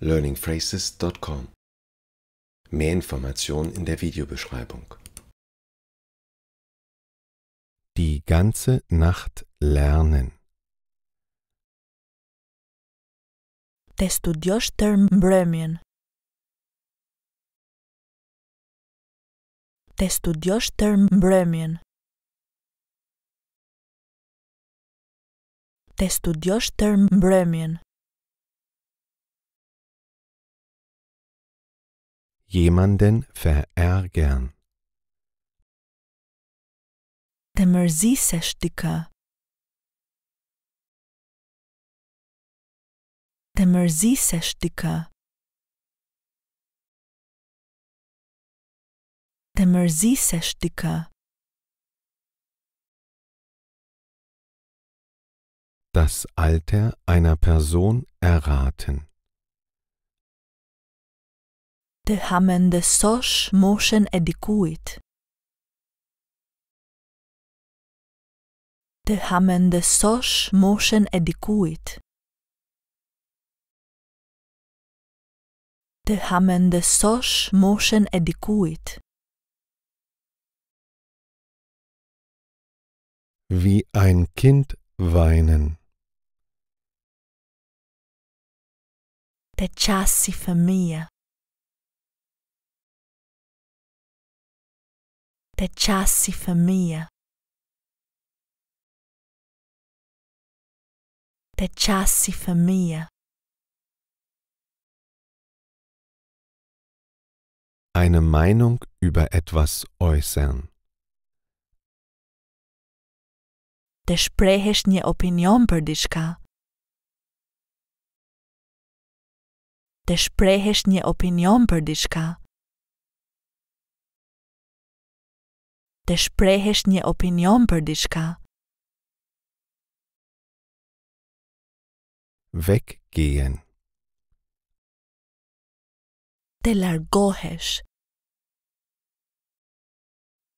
learningphrases.com. Mehr Informationen in der Videobeschreibung. Die ganze Nacht lernen. Te studioshtë të mbrëmjen. Te studioshtë të mbrëmjen. Te studioshtë të mbrëmjen. jemanden verärgern. Der Merseyside-Sticker. Der Merseyside-Sticker. Der Merseyside-Sticker. Das Alter einer Person erraten. תהמן דסוש מושן אדיקוית. תהמן דסוש מושן אדיקוית. תהמן דסוש מושן אדיקוית. Wie ein Kind weinen. Der Chassi für mir. te časi famije. Te časi famije. Eine Meinung über etwas äußern. Te shprehësh nie opinion për diçka. Te shprehësh nie opinion për diçka. të shprehesh një opinion për diçka. Vek gjen. Të largohesh.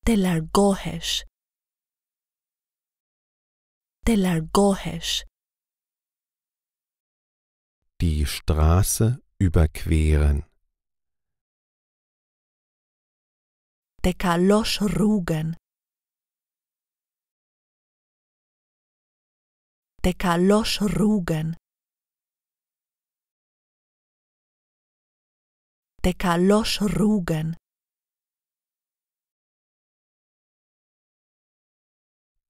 Të largohesh. Të largohesh. Die Straße überqueren. Azteca kalosch Rugen. Azteca kalosch Rugen. Azteca kalosch Rugen.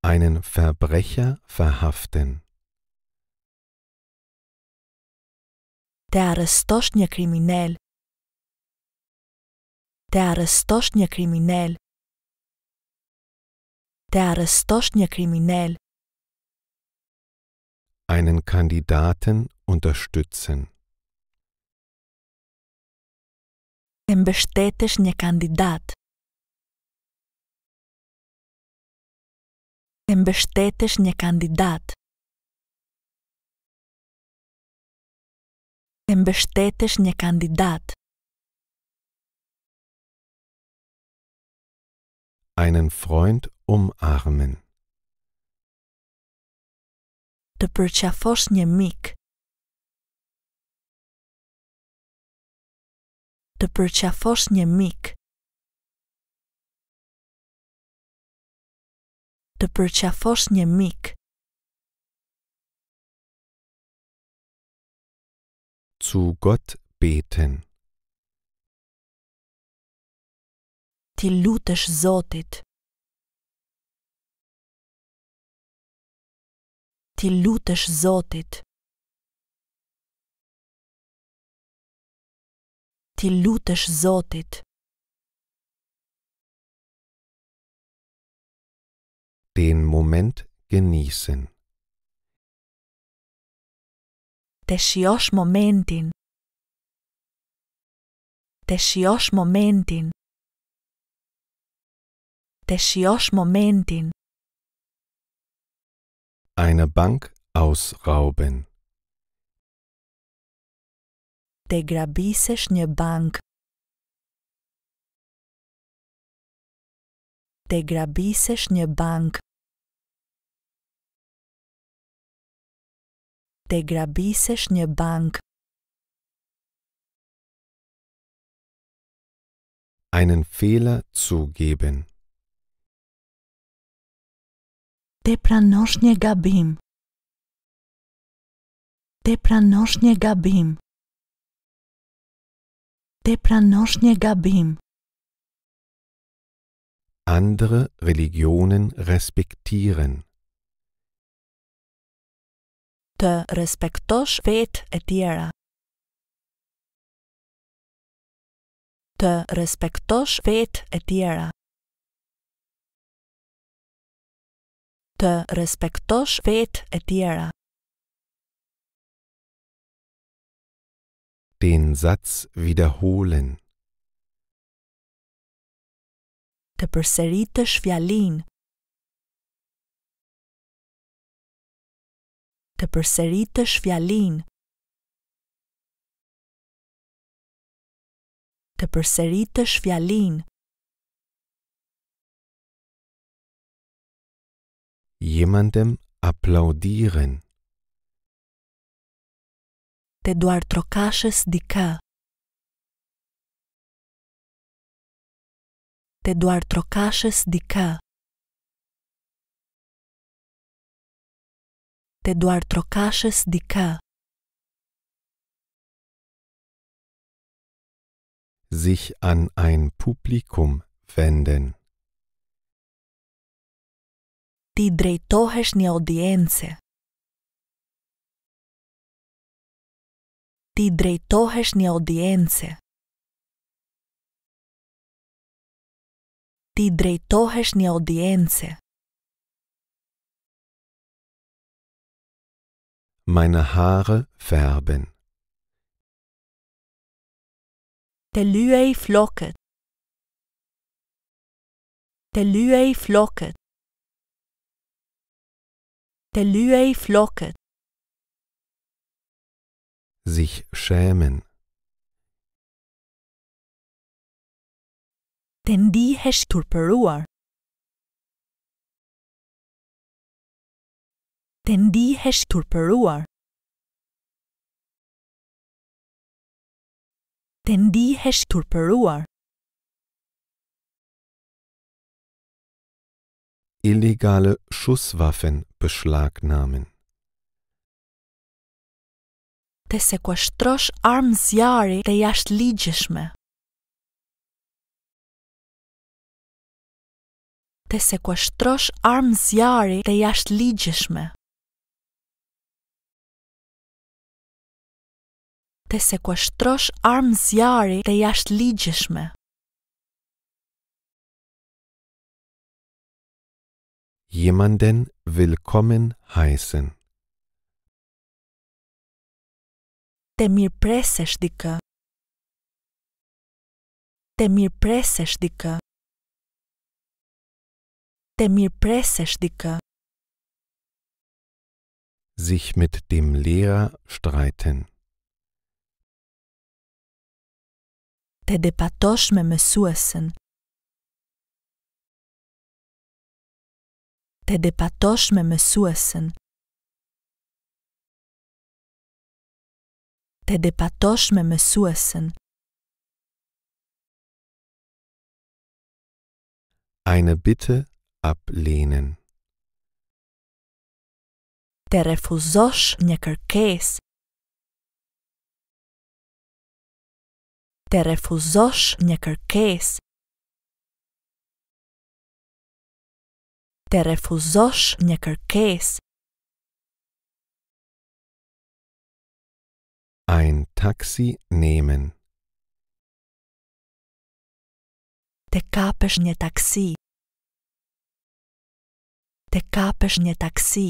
Einen Verbrecher verhaften. Der arrestoschnia kriminell. Der arrestoschnia ne kriminell. Der arrestoschnia ne kriminell. Einen Kandidaten unterstützen. Den bestätigten ne Kandidat. Den bestätigten Kandidat. Ten bestätigten Kandidat. Einen Freund umarmen. të përqafosh një mik, të përqafosh një mik, të përqafosh një mik. Zu Gott beten. Ti lutesh Zotit. Ti lutesh Zotit. Ti lutesh Zotit. Den Moment genießen. Të momentin. Të momentin de Schiosch Momentin. Eine Bank ausrauben. Te grabisesh një bank. Te grabisesh një bank. Te grabisesh një bank. Einen Fehler zugeben. Te pranosh një gabim. Te pranosh një gabim. Te pranosh një gabim. Andre religionen respektiren. Të respektosh fet e tjera. Të respektosh fet e tjera. të respektosh fet e tjera. Den Satz wiederholen. Të përsëritësh fjalin. Të përsëritësh fjalin. Të përsëritësh fjalin. jemandem applaudieren. Te doar trocașes dica. Te doar trocașes dica. Te doar trocașes dica. Sich an ein Publikum wenden. Ti drejtohesh një audiencë. Ti drejtohesh një audiencë. Ti drejtohesh një audiencë. Meine Haare färben. Të lyej flokët. Të lyej flokët der Lüei flocket. Sich schämen. Të Denn die hesch ndihesh Denn die hesch turpëruar. Illegale Schusswaffen Kështë shlak namin. Te sekuashtrosh armë zjari të jasht ligjishme. Te sekuashtrosh armë zjari të jasht ligjishme. Te sekuashtrosh armë zjari të jasht ligjishme. jemanden willkommen heißen. Të mirëpresesh dikë. Të mirëpresesh dikë. Sich mit dem Lehrer streiten. Të debatosh me mësuesin. të debatosh me mësuesën. Të debatosh me mësuesën. Eine Bitte ablehnen. Të refuzosh një kërkesë. Të refuzosh një kërkesë. të refuzosh një kërkes. Ein taxi nehmen. Të kapësh një taksi. Të kapësh një taksi.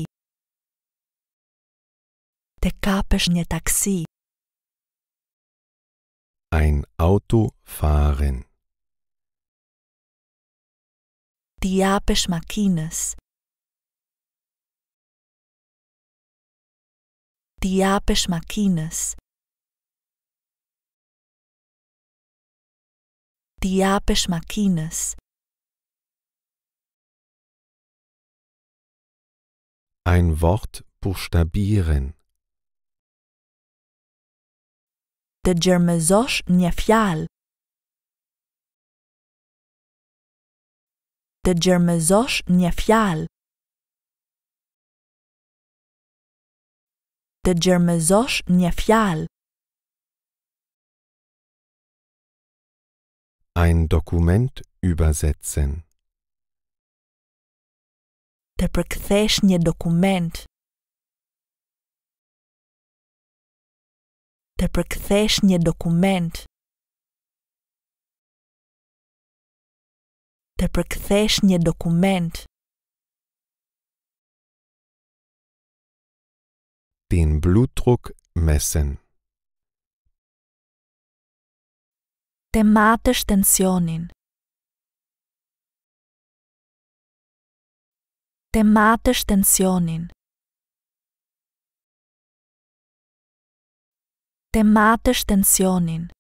Të kapësh një taksi. Ein Auto fahren. diapes maquinas, diapes maquinas, diapes maquinas. Ein Wort buchstabieren. der germesosch një Të gjermezosh një fjalë. Të gjermezosh një fjalë. Ein Dokument übersetzen. Të përkthesh një dokument. Të përkthesh një dokument. dhe përkthesh një dokument. Den Blutdruck messen. Të matësh tensionin. Të tensionin. Të tensionin.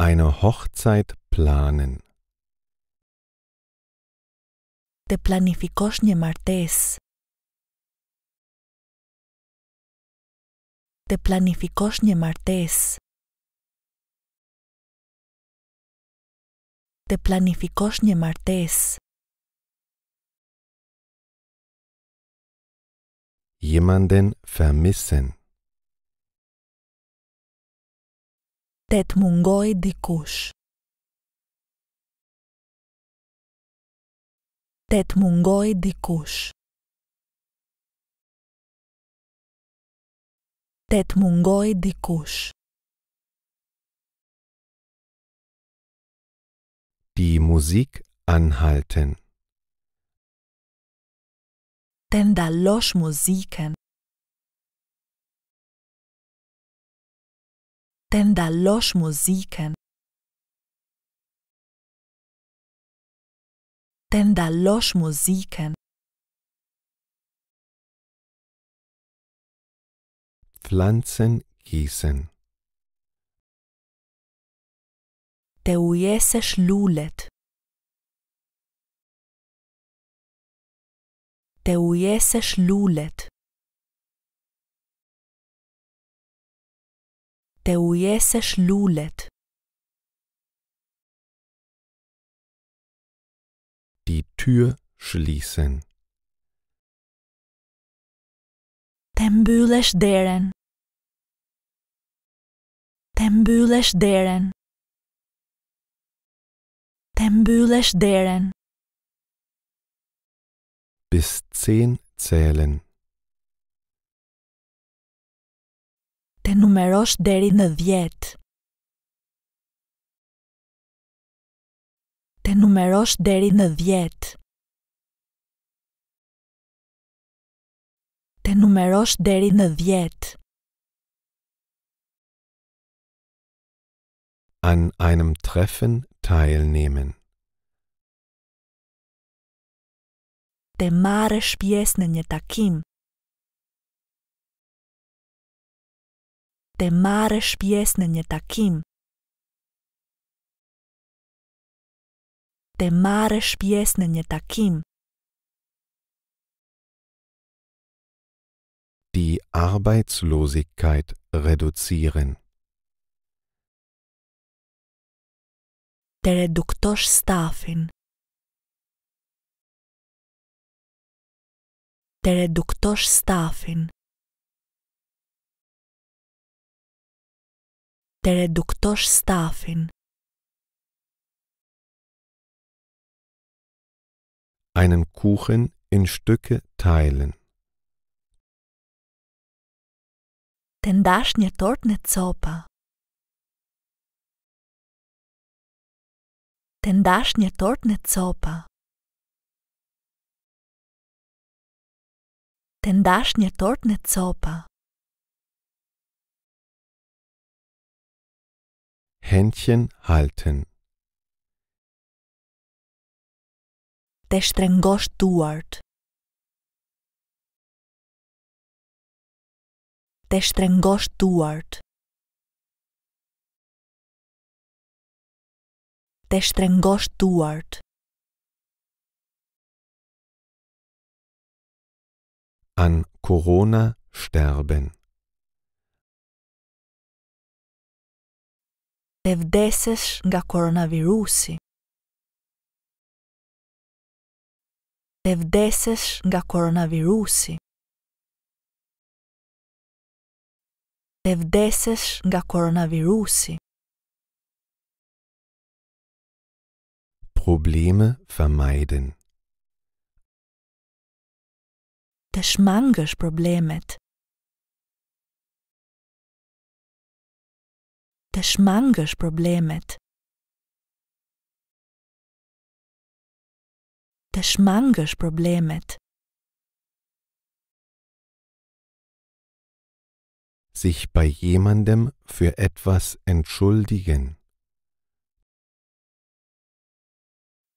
Eine Hochzeit planen. Te planificós një martesë. Te planificós një martesë. Te planificós një martesë. Jemanden vermissen. תת-מונגוי דיקוש תת-מונגוי דיקוש תת-מונגוי דיקוש Die Musik anhalten. Denn da losch Musiken. ten da losch Musiken, ten da losch Musiken. Pflanzen gießen. Te ujesesh lulet. Te ujesesh lulet. të ujese shlulet. Ti Tür shlisen. Të mbyllesh deren. Të mbyllesh deren. Të mbyllesh deren. Bis 10 zählen. 10 të numerosh deri në djetë. Të numerosh deri në djetë. Të numerosh deri në djetë. An einem treffen teilnehmen. Të marrë pjesë në një takim. të marë shpjes në një takim. Të marë shpjes në një takim. Ti Arbeitslosigkeit reduzieren. reducirin. Të reduktosh stafin. Të reduktosh stafin. der Staffin. Einen Kuchen in Stücke teilen. Ten dašnja tortna copa. Ten dašnja tortna copa. Ten dašnja tortna copa. Händchen halten. Te strengosht duart. Te strengosht duart. Te strengosht duart. An Corona sterben. dhe vdesesh nga koronavirusi. Dhe vdesesh nga koronavirusi. Dhe vdesesh nga koronavirusi. Probleme vermeiden. Të shmangësh problemet. të shmangësh problemet. Të shmangësh problemet. Sich bei jemandem für etwas entschuldigen.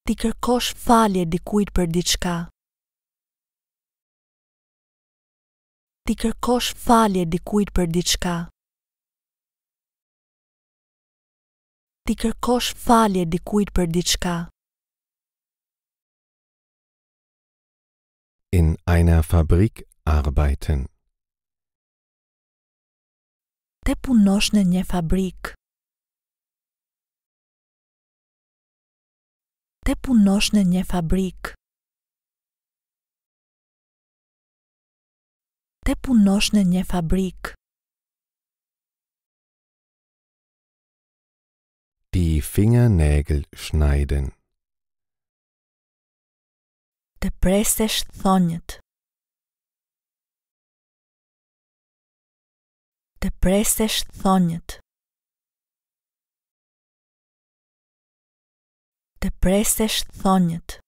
Ti kërkosh falje dikujt për diçka. Ti kërkosh falje dikujt për diçka. ti kërkosh falje dikujt për diçka. In einer Fabrik arbeiten. Te punosh në një fabrik. Te punosh në një fabrik. Te punosh në një fabrikë. Die Fingernägel schneiden. Te preseš thonjët. Te preseš thonjët. Te preseš thonjët.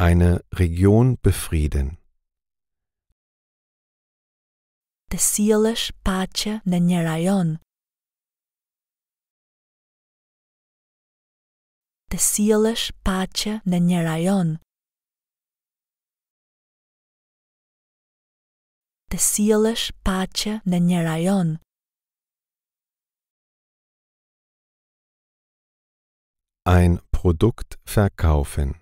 Eine Region befrieden. të sielesh pache në një rajon. Të sielesh pache në një rajon. Të sielesh pache në një rajon. Ein Produkt verkaufen.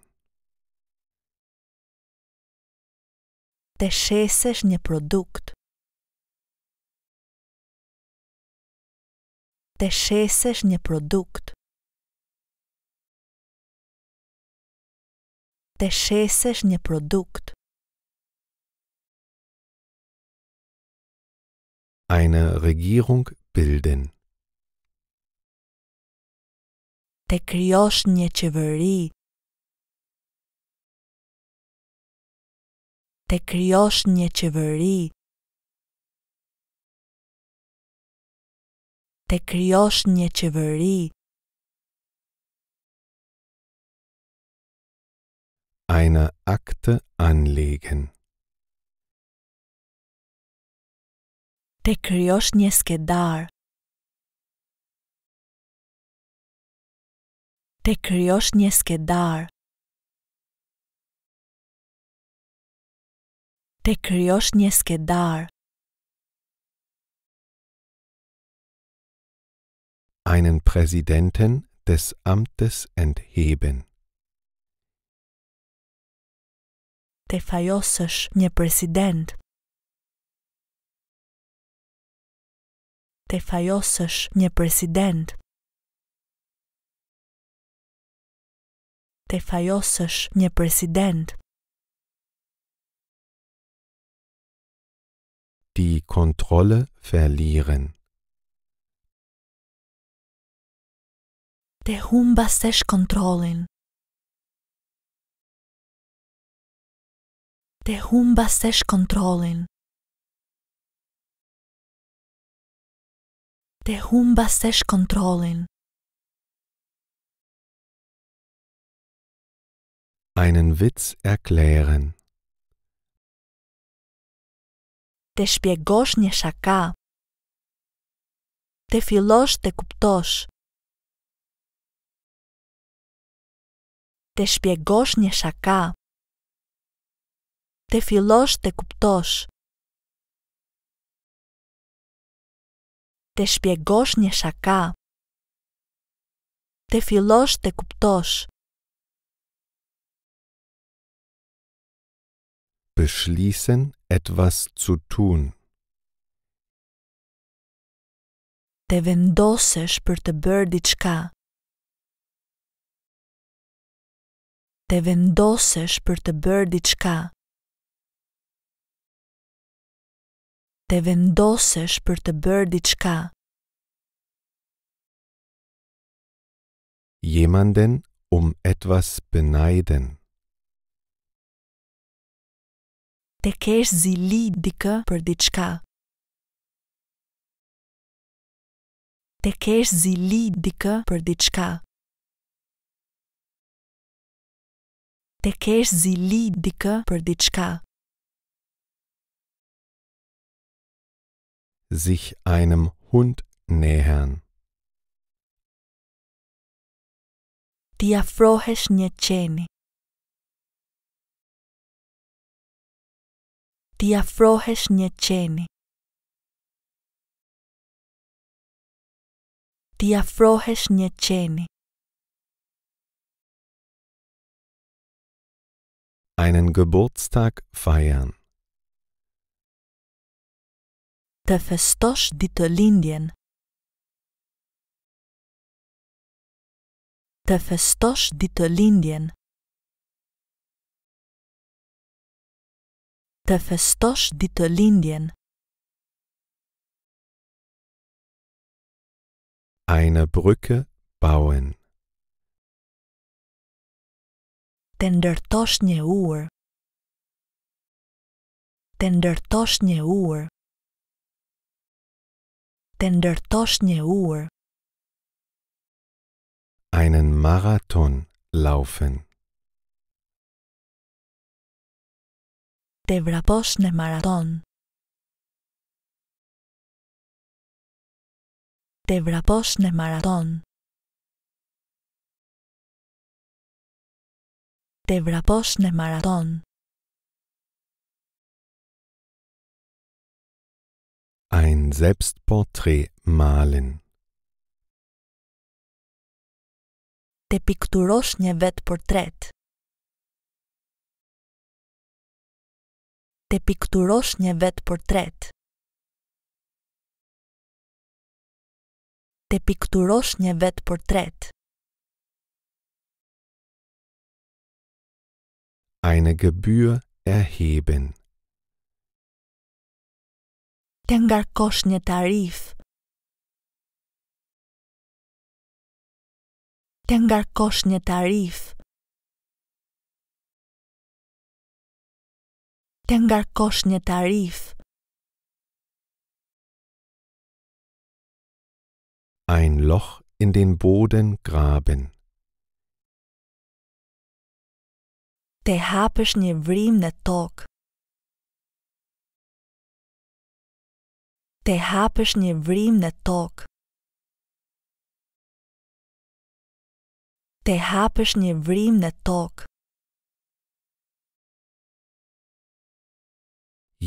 Të shesesh një produkt. të shesesh një produkt. Të shesesh një produkt. Eine Regierung bilden. Të kryosh një qeveri. Të kryosh një qeveri. të kryosh një qeveri. Eine akte anlegen. Të kryosh një skedar. Të kryosh një skedar. Të kryosh një skedar. einen Präsidenten des Amtes entheben. Te verjosseš mir Präsident. Te verjosseš mir Präsident. Te verjosseš mir Präsident. Die Kontrolle verlieren. de humba sech kontrollen. De humba sech kontrollen. De humba sech kontrollen. Einen Witz erklären. Te shpjegosh një shaka. Te fillosh te kuptosh. Të shpjegosh një shaka. Të fillosh të kuptosh. Të shpjegosh një shaka. Të fillosh të kuptosh. Beslissen etwas zu tun. Të vendosesh për të bërë diçka. Të vendosesh për të bërë diçka. Të vendosesh për të bërë diçka. Jemanden um etwas beneiden. Të kesh zili dikë për diçka. Të kesh zili dikë për diçka. të kesh zili dikë për diçka. Sich einem hund nehen. Ti afrohesh një qeni. Ti afrohesh një qeni. Ti afrohesh një qeni. Einen Geburtstag feiern. Të festosh ditëlindjen. Të festosh ditëlindjen. Të festosh ditëlindjen. Eine Brücke bauen. Të ndërtosh një urr. Të ndërtosh një urr. Të ndërtosh një urr. Einen Marathon laufen. Të vraposh në maraton. Të vraposh në maraton. të vraposh në maraton. Ein selbstporträt malen. Të pikturosh një vet portret. Të pikturosh një vet portret. Të pikturosh një vet portret. eine Gebühr erheben. Të ngarkosh tarif. Të ngarkosh tarif. Të ngarkosh tarif. Ein Loch in den Boden graben. të hapësh një vrim në tokë. Të hapësh një vrim në tokë. Të hapësh një vrim në tokë.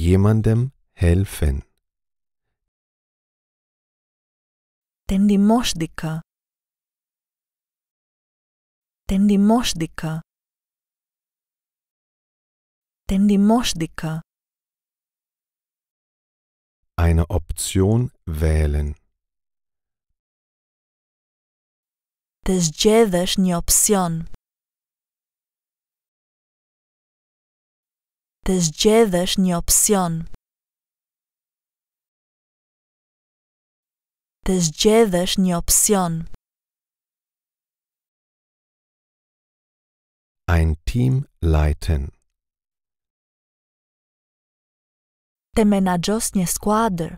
Jemandem helfen. Të ndimosh dika. Të ndimosh dika. denn die Moschdika. Eine Option wählen. Desjedesh nie option. Desjedesh nie option. Desjedesh nie option. Ein Team leiten. Temena nie Squadr.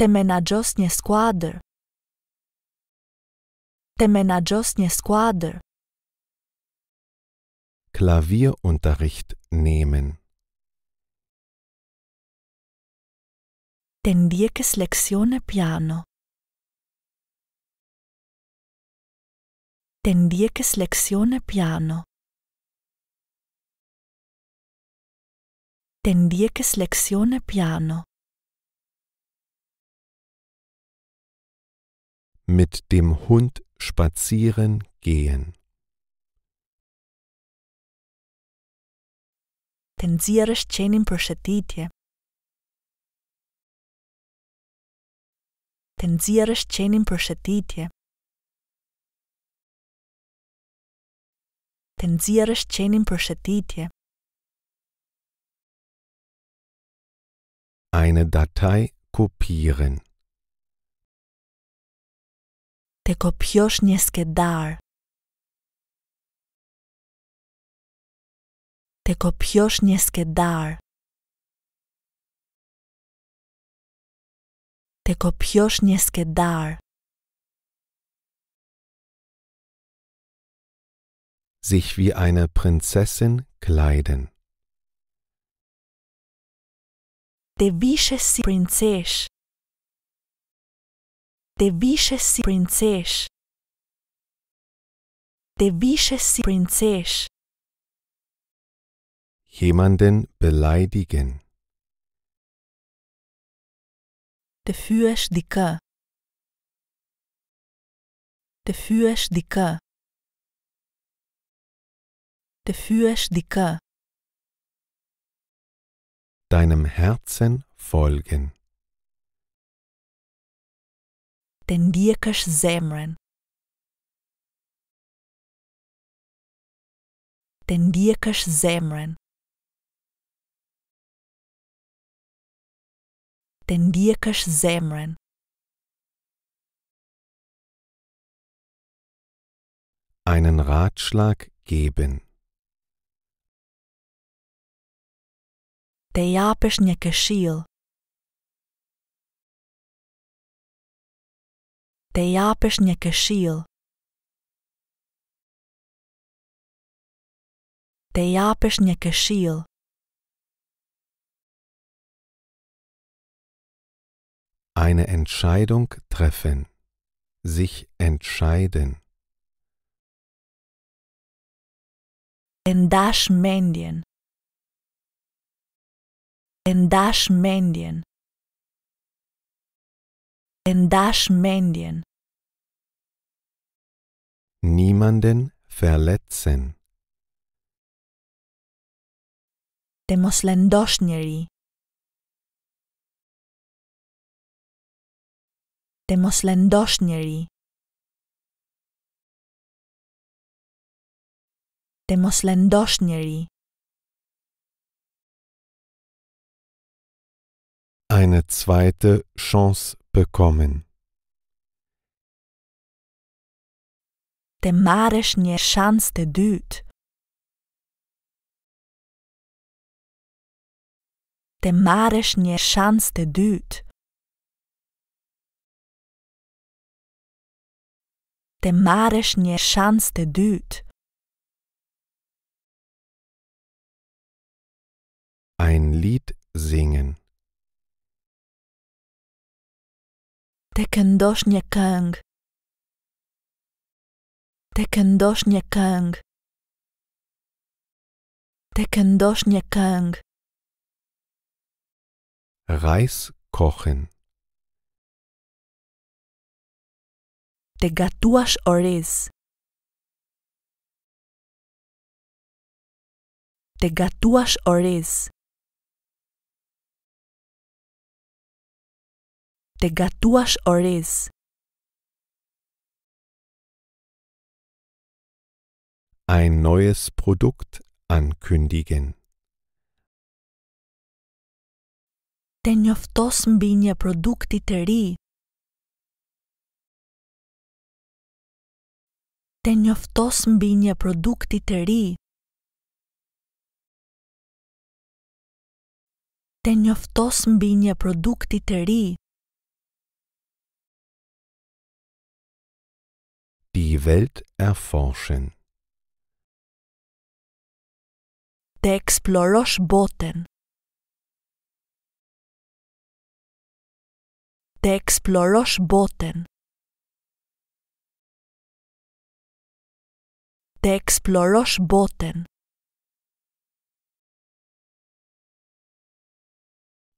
Temena nie Squadr. Temena nie Squadr. Klavierunterricht nehmen. Tendiekes Lektione piano. Tendiekes Lektione piano. te ndjekës leksione piano. Mit dem Hund spazieren gehen. Të nëzirësht qenin për shëtitje. Të nëzirësht qenin për shëtitje. Të nëzirësht qenin për shëtitje. Eine Datei kopieren. Te kopiosh një skedar. Te kopiosh një Te kopiosh një Sich wie eine Prinzessin kleiden. Devise-se princesh. Devise-se princesh. Devise-se princesh. Jemanden beleidigen. De fühest dika. De fühest dika. De fühest dika deinem Herzen folgen. Denn dir kannst zemren. Denn dir kannst zemren. Denn dir kannst zemren. Einen Ratschlag geben. te japeš një këshill. Te japësh një këshill. Te Eine Entscheidung treffen. Sich entscheiden. In das mendjen in das Mendien. In das Mendien. Niemanden verletzen. Te mos lëndosh njeri. Te mos eine zweite Chance bekommen. Ty masz nie szans te dyt. Ty masz nie szans te dyt. Ty masz nie Ein Lied singen. Te këndosh një këngë. Te këndosh një këngë. Te këndosh një këngë. Reis kochen. Te gatuash orez Te gatuash orez të gatuash orez. Ein neues Produkt ankündigen. Të njoftos mbi një produkti të ri. Të njoftos mbi një produkti të ri. Të njoftos mbi një produkti të ri. Die Welt erforschen. De exploros boten. De exploros boten. De exploros boten.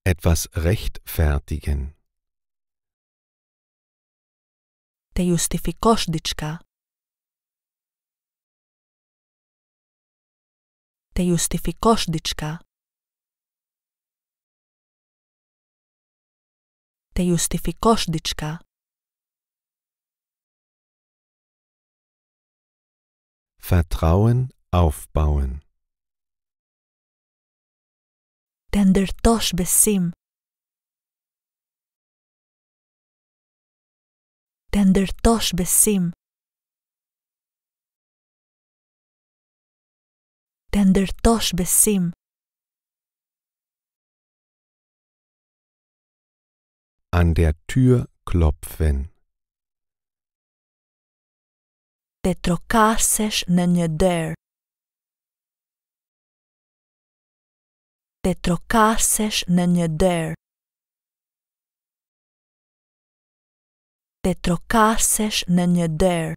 Etwas rechtfertigen. te justificós, dička. Te justificós, dička. Te justificós, dička. Vertrauen aufbauen. Te ndërtosh besim ndërtosh besim. Të ndërtosh besim. An der Tür klopfen. Të trokasesh në një derë. Të trokasesh në një derë. te trokasesh në një derë.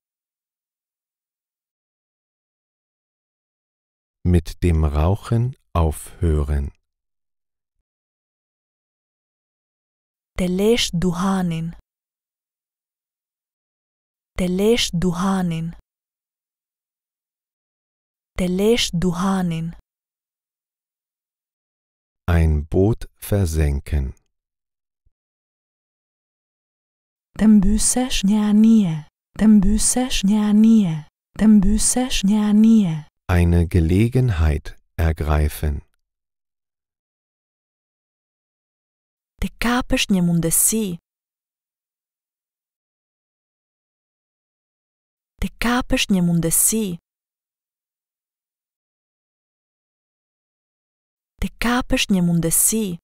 Mit dem Rauchen aufhören. Të lesh duhanin. Të lesh duhanin. Të lesh duhanin. Ein Boot versenken. Dębusesz nie nie. Dębusesz nie nie. Dębusesz nie nie. Eine Gelegenheit ergreifen. Te kapesz nie mundesi. Te kapesz nie mundesi. Te kapeš një mundësi.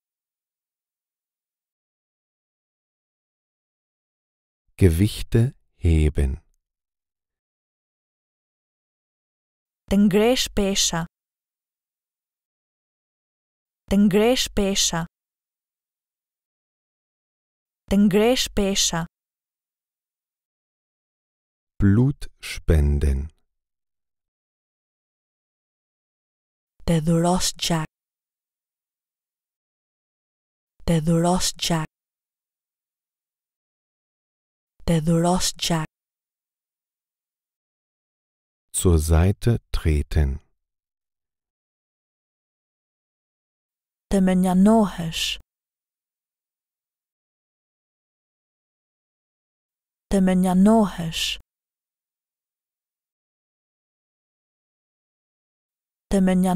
Gewichte heben. Den greš peša. Ten greš peša. Ten greš peša. Blut spenden. Der duros Jack. Te Jack der The Zur Seite treten. Temenia nohesz. Temenia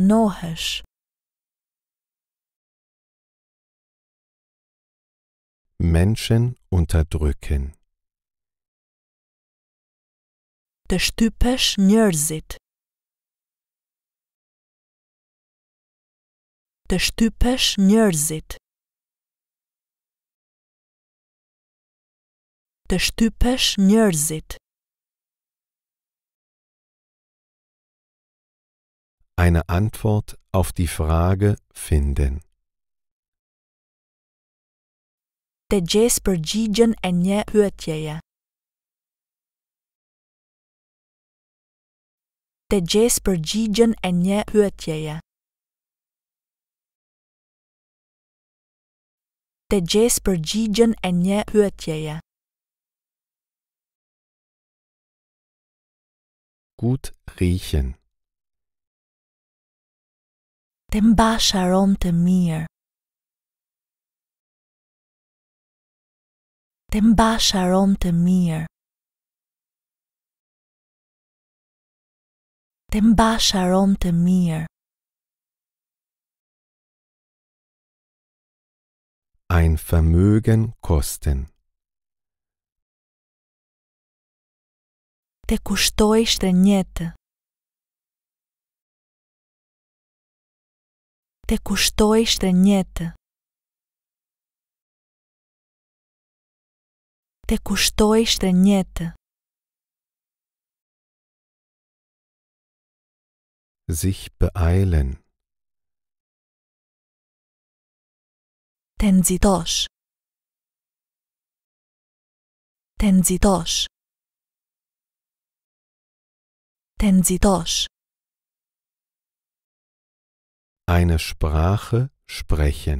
Menschen unterdrücken. të shtypesh njerëzit. Të shtypesh njerëzit. Të shtypesh njerëzit. Eine Antwort auf die Frage finden. Të gjesë përgjigjen e një pyetjeje. të gjesë përgjigjen e një pyetjeje. Të gjesë përgjigjen e një pyetjeje. Gut riechen. Të mbash aromë të mirë. Të mbash aromë të mirë. të mbash arom të mirë. Ein Vermögen kosten. Te kushtoj shtrenjetë. Te kushtoj shtrenjetë. Te kushtoj shtrenjetë. sich beeilen. تنزيداش تنزيداش تنزيداش Eine Sprache sprechen.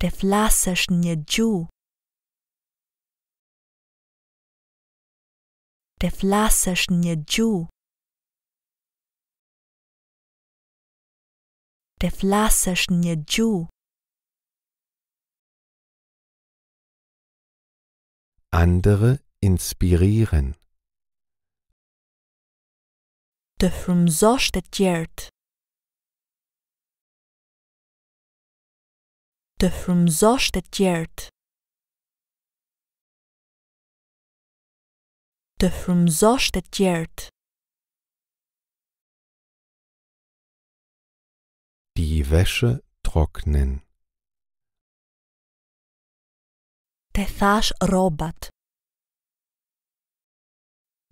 Te flasësh një gjuhë. Te flasësh një gjuhë. të flasësh një gju. Andere inspirieren. Të frumzosh të tjertë. Të frumzosh të tjertë. Të frumzosh të tjertë. Die Wäsche trocknen. Tεθάς robat.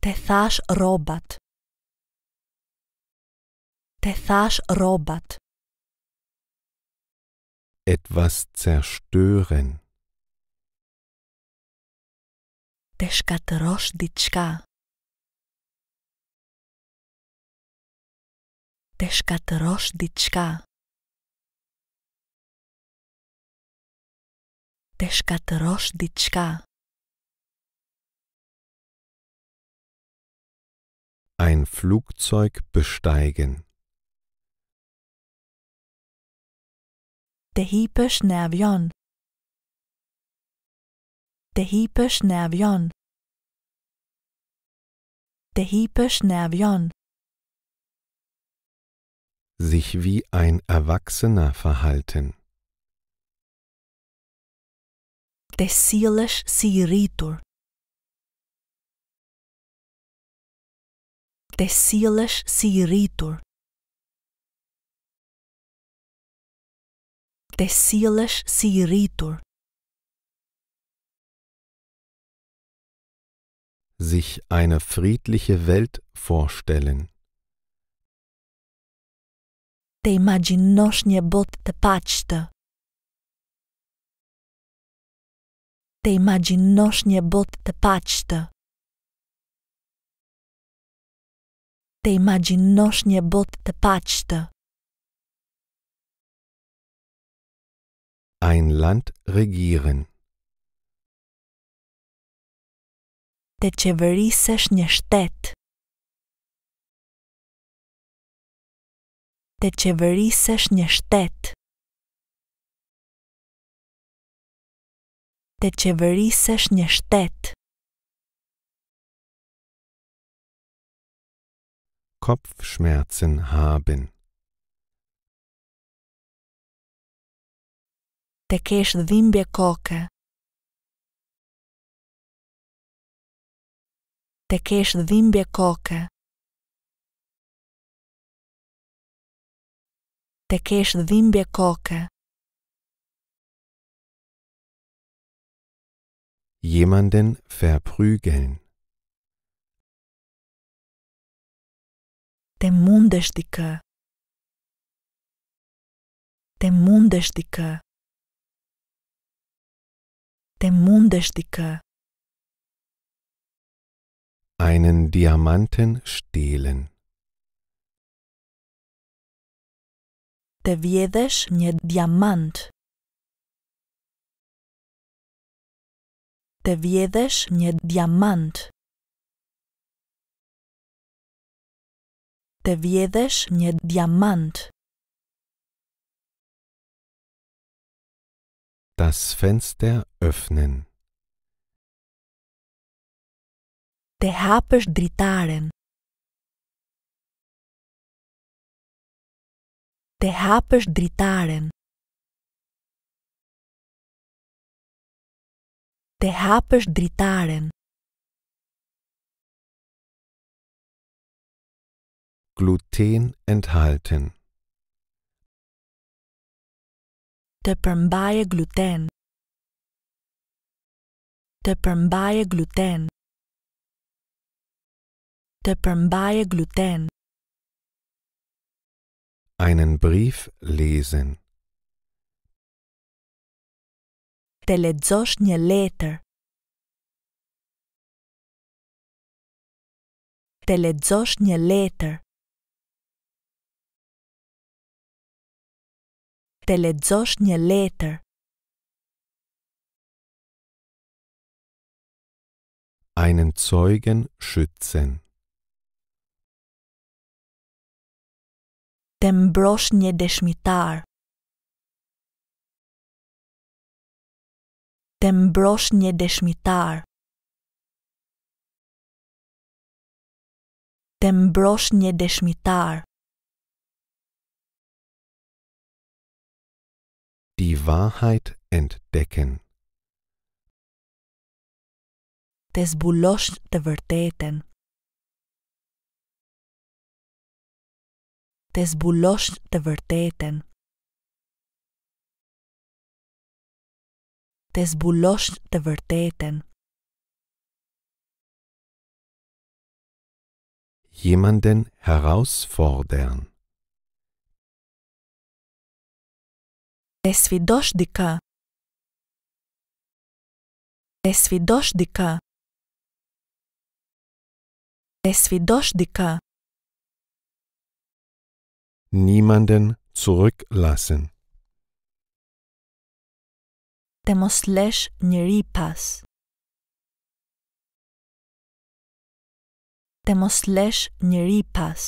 Tεθάς robat. Tεθάς robat. Etwas zerstören. Des ditschka. Des ditschka. Teškat Roschditschka. Ein Flugzeug besteigen. Tehipesh Nervion. Tehipesh Nervion. Tehipesh Nervion. Sich wie ein Erwachsener verhalten. Tesilas Siritur. Tesilas Siritur. Tesilas Siritur. Sich eine friedliche Welt vorstellen. Te imaginosh një botë të paqtë. të imaginosh një bot të paqtë. Të imaginosh një bot të paqtë. Ein Land regieren. Të qeverisësh një shtet. Të qeverisësh një shtet. të qeverisësh një shtet. Kopfschmerzen haben. Të kesh dhimbje koke. Të kesh dhimbje koke. Të kesh dhimbje koke. jemanden verprügeln. Te mundeștică. Te mundeștică. Te mundeștică. Einen Diamanten stehlen. Te vjedesh një diamant. te wiedziesz nie diamant. Te wiedziesz nie diamant. Das Fenster öffnen. Te hapësh dritaren. Te hapësh dritaren. të hapësh dritaren. Gluten enthalten. Të përmbaje gluten. Të përmbaje gluten. Të përmbaje gluten. Einen brief lesen. të lexosh një letër. Të lexosh një letër. Të lexosh një letër. Einen Zeugen schützen. Dem mbrosh një dëshmitar. Të mbrosh një dëshmitar. Të mbrosh një dëshmitar. Di Wahrheit entdecken. Të zbulosh të vërtetën. Të zbulosh të vërtetën. Te zbulosh të vërtetën. Jemanden herausfordern. Te sfidosh dika. Te sfidosh dika. Te sfidosh dika. Niemanden zurücklassen. të mos lesh njëri pas. Të mos lesh njëri pas.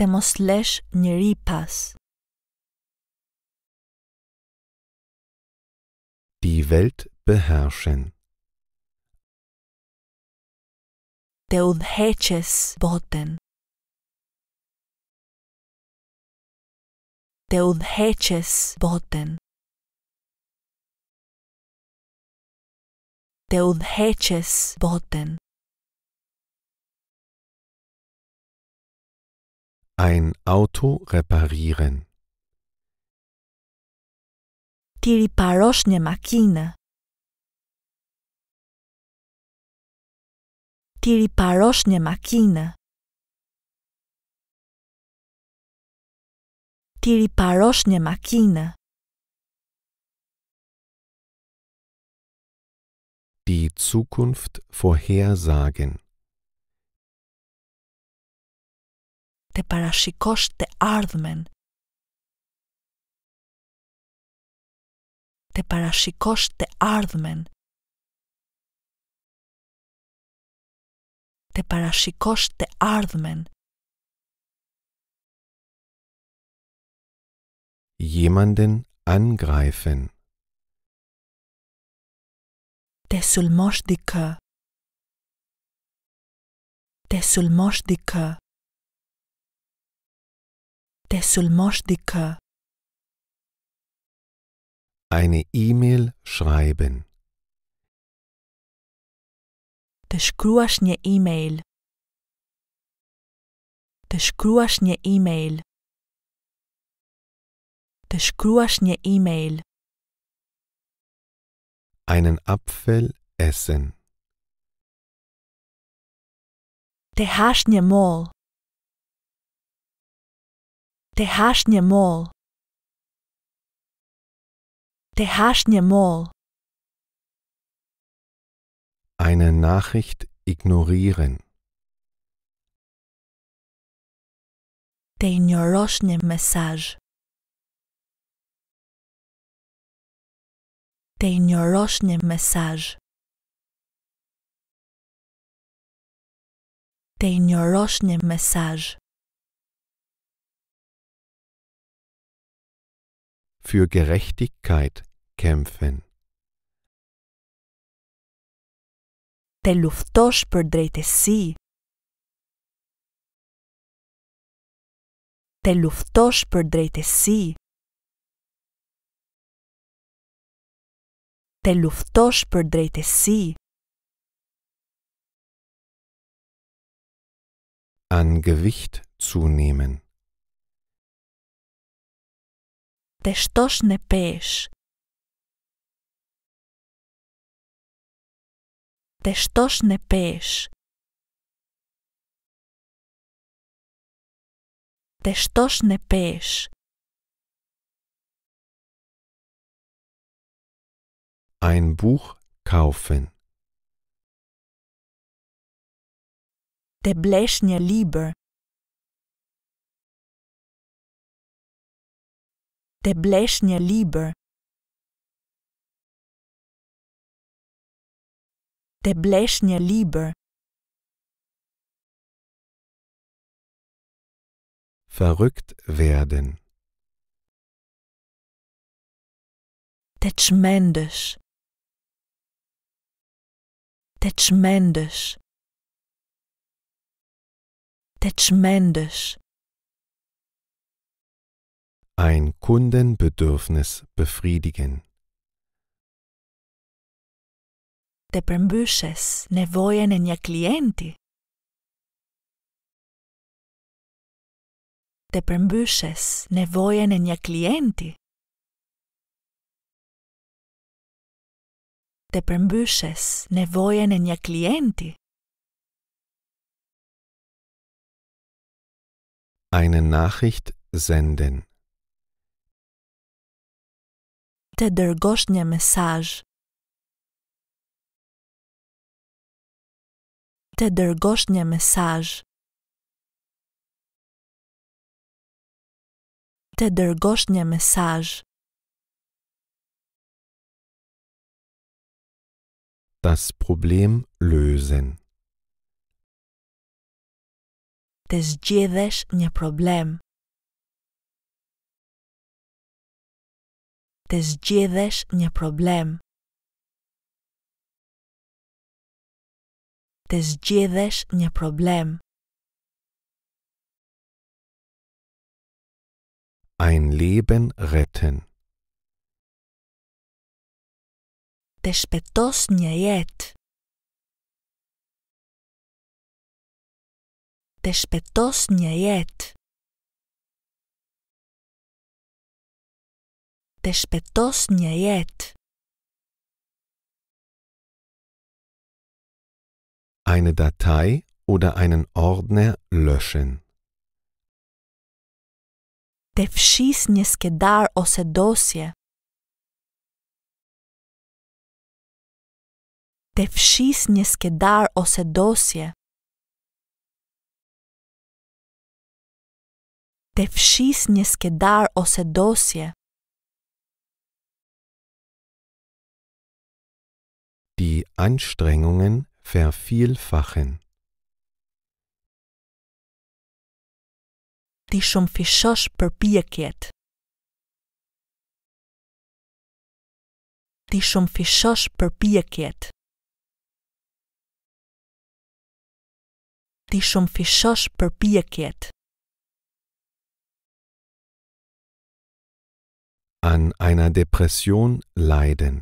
Të mos lesh njëri pas. Die Welt beherrschen. Te udheqes boten. den Boden. den Boden. Ein Auto reparieren. Τη ρηπαρόσνια μακίνα. Τη ρηπαρόσνια μακίνα. Tiri paroschne Maschine. Die Zukunft vorhersagen. Te parashikosh te ardhmen. Te parashikosh te ardhmen. Te parashikosh te ardhmen. jemanden angreifen. Desulmoschdika. Desulmoschdika. Desulmoschdika. Eine E-Mail schreiben. Të e-mail. Të e-mail të shkruash një e-mail. Einen Apfel essen. Të hash një moll. Të hash një moll. Të hash një moll. Eine Nachricht ignorieren. Të ignorosh një mesazh. të injorosh një mesaj. Të injorosh një mesaj. Für Gerechtigkeit kämpfen. Të luftosh për drejtësi. Të luftosh për drejtësi. të luftosh për drejtësi. An gewicht zunehmen. Të shtosh në pesh. Të shtosh në pesh. Të shtosh në pesh. ein Buch kaufen. Der bleśnia lieber. Der bleśnia lieber. Der bleśnia lieber. Verrückt werden. Te czmędysz. të qmendësh, të qmendësh. Ein Kundenbedürfnis befriedigen. Të përmbyshes nevojën e një klienti. Të përmbyshes nevojën e një klienti. të përmbyshes nevojën e një klienti. Eine Nachricht senden. Të dërgosh një mesazh. Të dërgosh një mesazh. Të dërgosh një mesazh. Das Problem lösen. Të zgjedhësh një problem. Të zgjedhësh një problem. Të zgjedhësh një problem. Ein Leben retten. Τεσπετός νιαιέτ. Τεσπετός νιαιέτ. Τεσπετός νιαιέτ. Eine Datei oder einen Ordner löschen. Te všisnje skedar ose dosje. të fshis një skedar ose dosje. Të fshis një skedar ose dosje. Di Anstrengungen vervielfachen. Ti shumë fishosh për pjekjet. Ti shumë fishosh për pjekjet. ti shumë fishosh për pije ket an einer depression leiden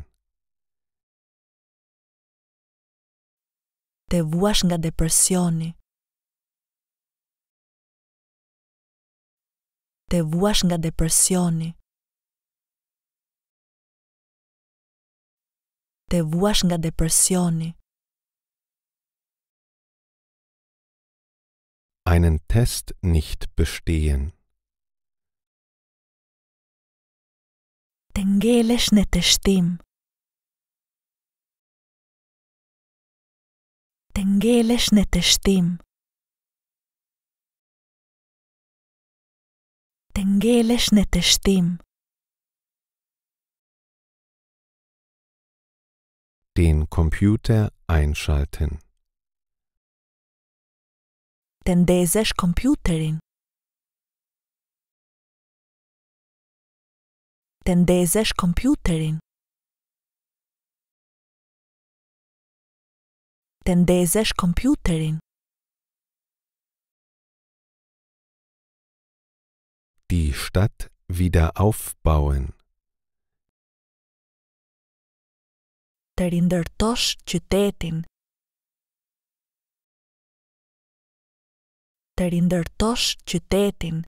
te vuash nga depresioni te vuash nga depresioni te vuash nga depresioni einen Test nicht bestehen. Den Gelisch nicht stim. Den Gelisch nicht stim. Den Gelisch nicht stim. Den Computer einschalten. të ndezesh kompjuterin. Të ndezesh kompjuterin. Të ndezesh kompjuterin. Ti shtat vida aufbauen. Të rindërtosh qytetin. Të rindërtosh qytetin.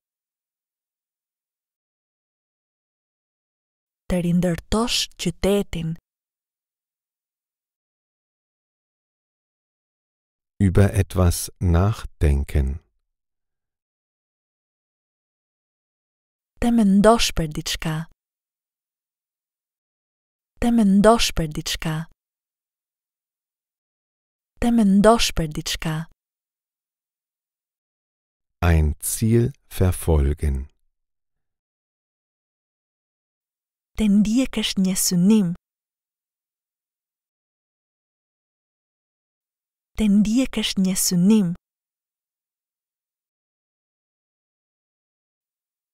Të rindërtosh qytetin. Über etwas nachdenken. Të mendosh për diçka. Të mendosh për diçka. Të mendosh për diçka. Ein Ziel verfolgen. dir Tendría que dir Tendría que sunim.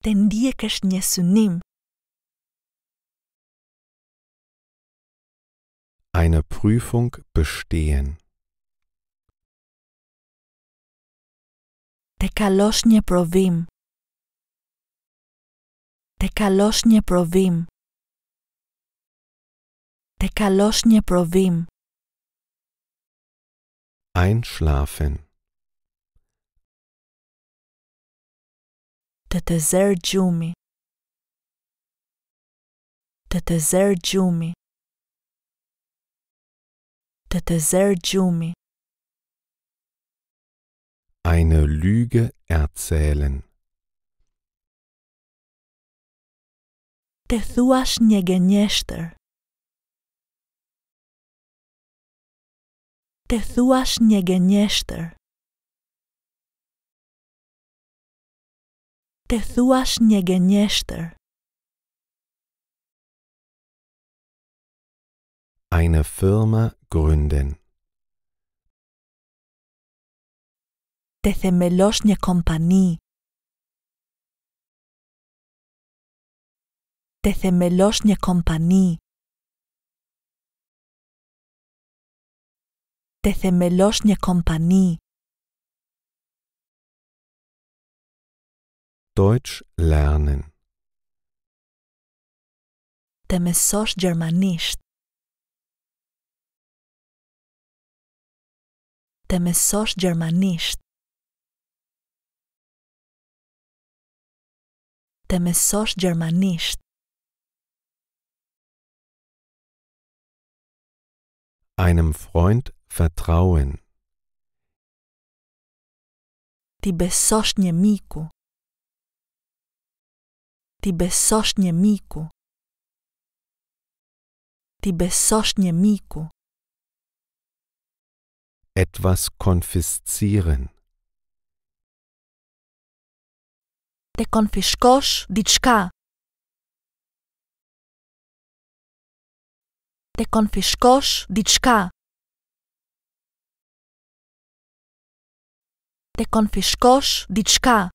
dir que sunim. Eine Prüfung bestehen. Tekalośnie provim. Tekalośnie provim. Tekalośnie provim. Einschlafen. Të të zërë gjumi. Të të zërë gjumi. Të të zërë gjumi eine Lüge erzählen. Të thuash një gënjeshtër. Të thuash një gënjeshtër. Të thuash një gënjeshtër. Eine Firma gründen. të themelosh një kompani. Të themelosh një kompani. Të themelosh një kompani. Deutsch lernen. Të mësosh gjermanisht. Të mësosh gjermanisht. der Message Germanist. Einem Freund vertrauen. Ti besosh një miku. Ti besosh një miku. Ti besosh një miku. Etwas konfiszieren. תקונפישקוש דיצ'קה. תקונפישקוש דיצ'קה. תקונפישקוש דיצ'קה.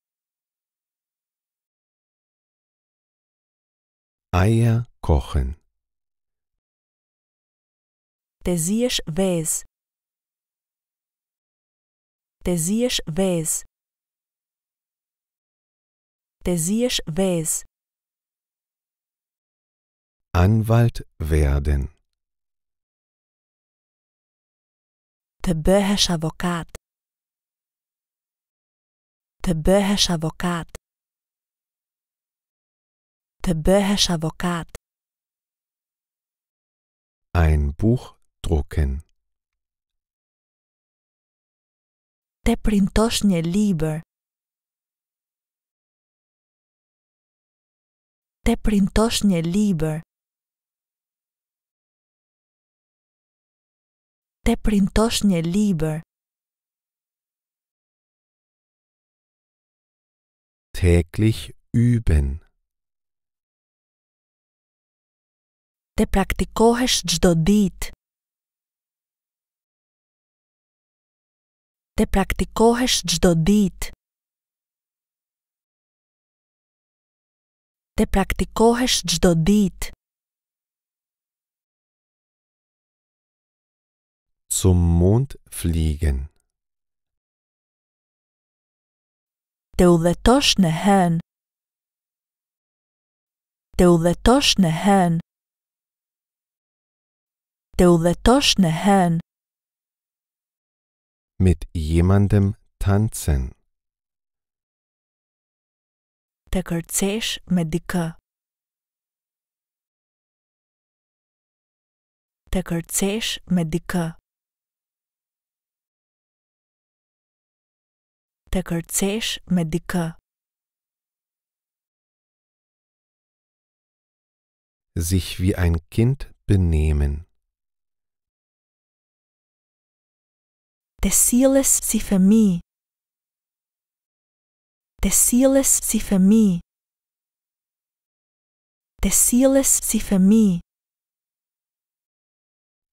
Eier kochen. Tesias vez. Tesias vez. Tesisch Wes. Anwalt werden. תבהש אבוקט. תבהש אבוקט. תבהש אבוקט. Ein Buch drucken. Te printosh një libër. të printosh një liber. Të printosh një liber. Täglich üben. Te praktikohesh çdo ditë. Te praktikohesh çdo ditë. të praktikohesh gjdo dit. Zum mund fliegen Të u në hen Të u në hen Të u në hen Mit jemandem tanë der kërcesh me Der Te kërcesh Der dikë. Te Sich wie ein Kind benehmen. Te silles si fëmijë des Zieles sie für mich. Des Zieles sie für mich.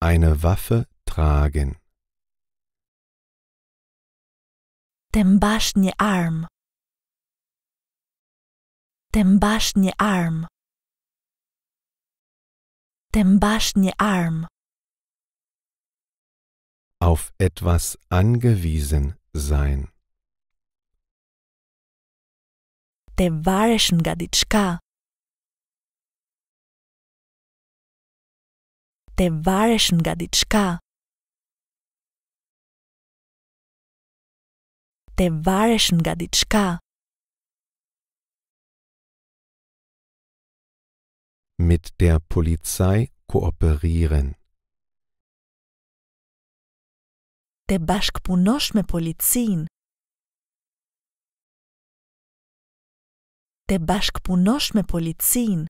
Eine Waffe tragen. Dem baśni arm. Dem baśni arm. Dem baśni arm. Auf etwas angewiesen sein. te varësh nga diçka. Te varësh nga diçka. Te varësh nga Mit der Polizei kooperieren. Të bashkëpunosh me policin. te bashk punosh me policin.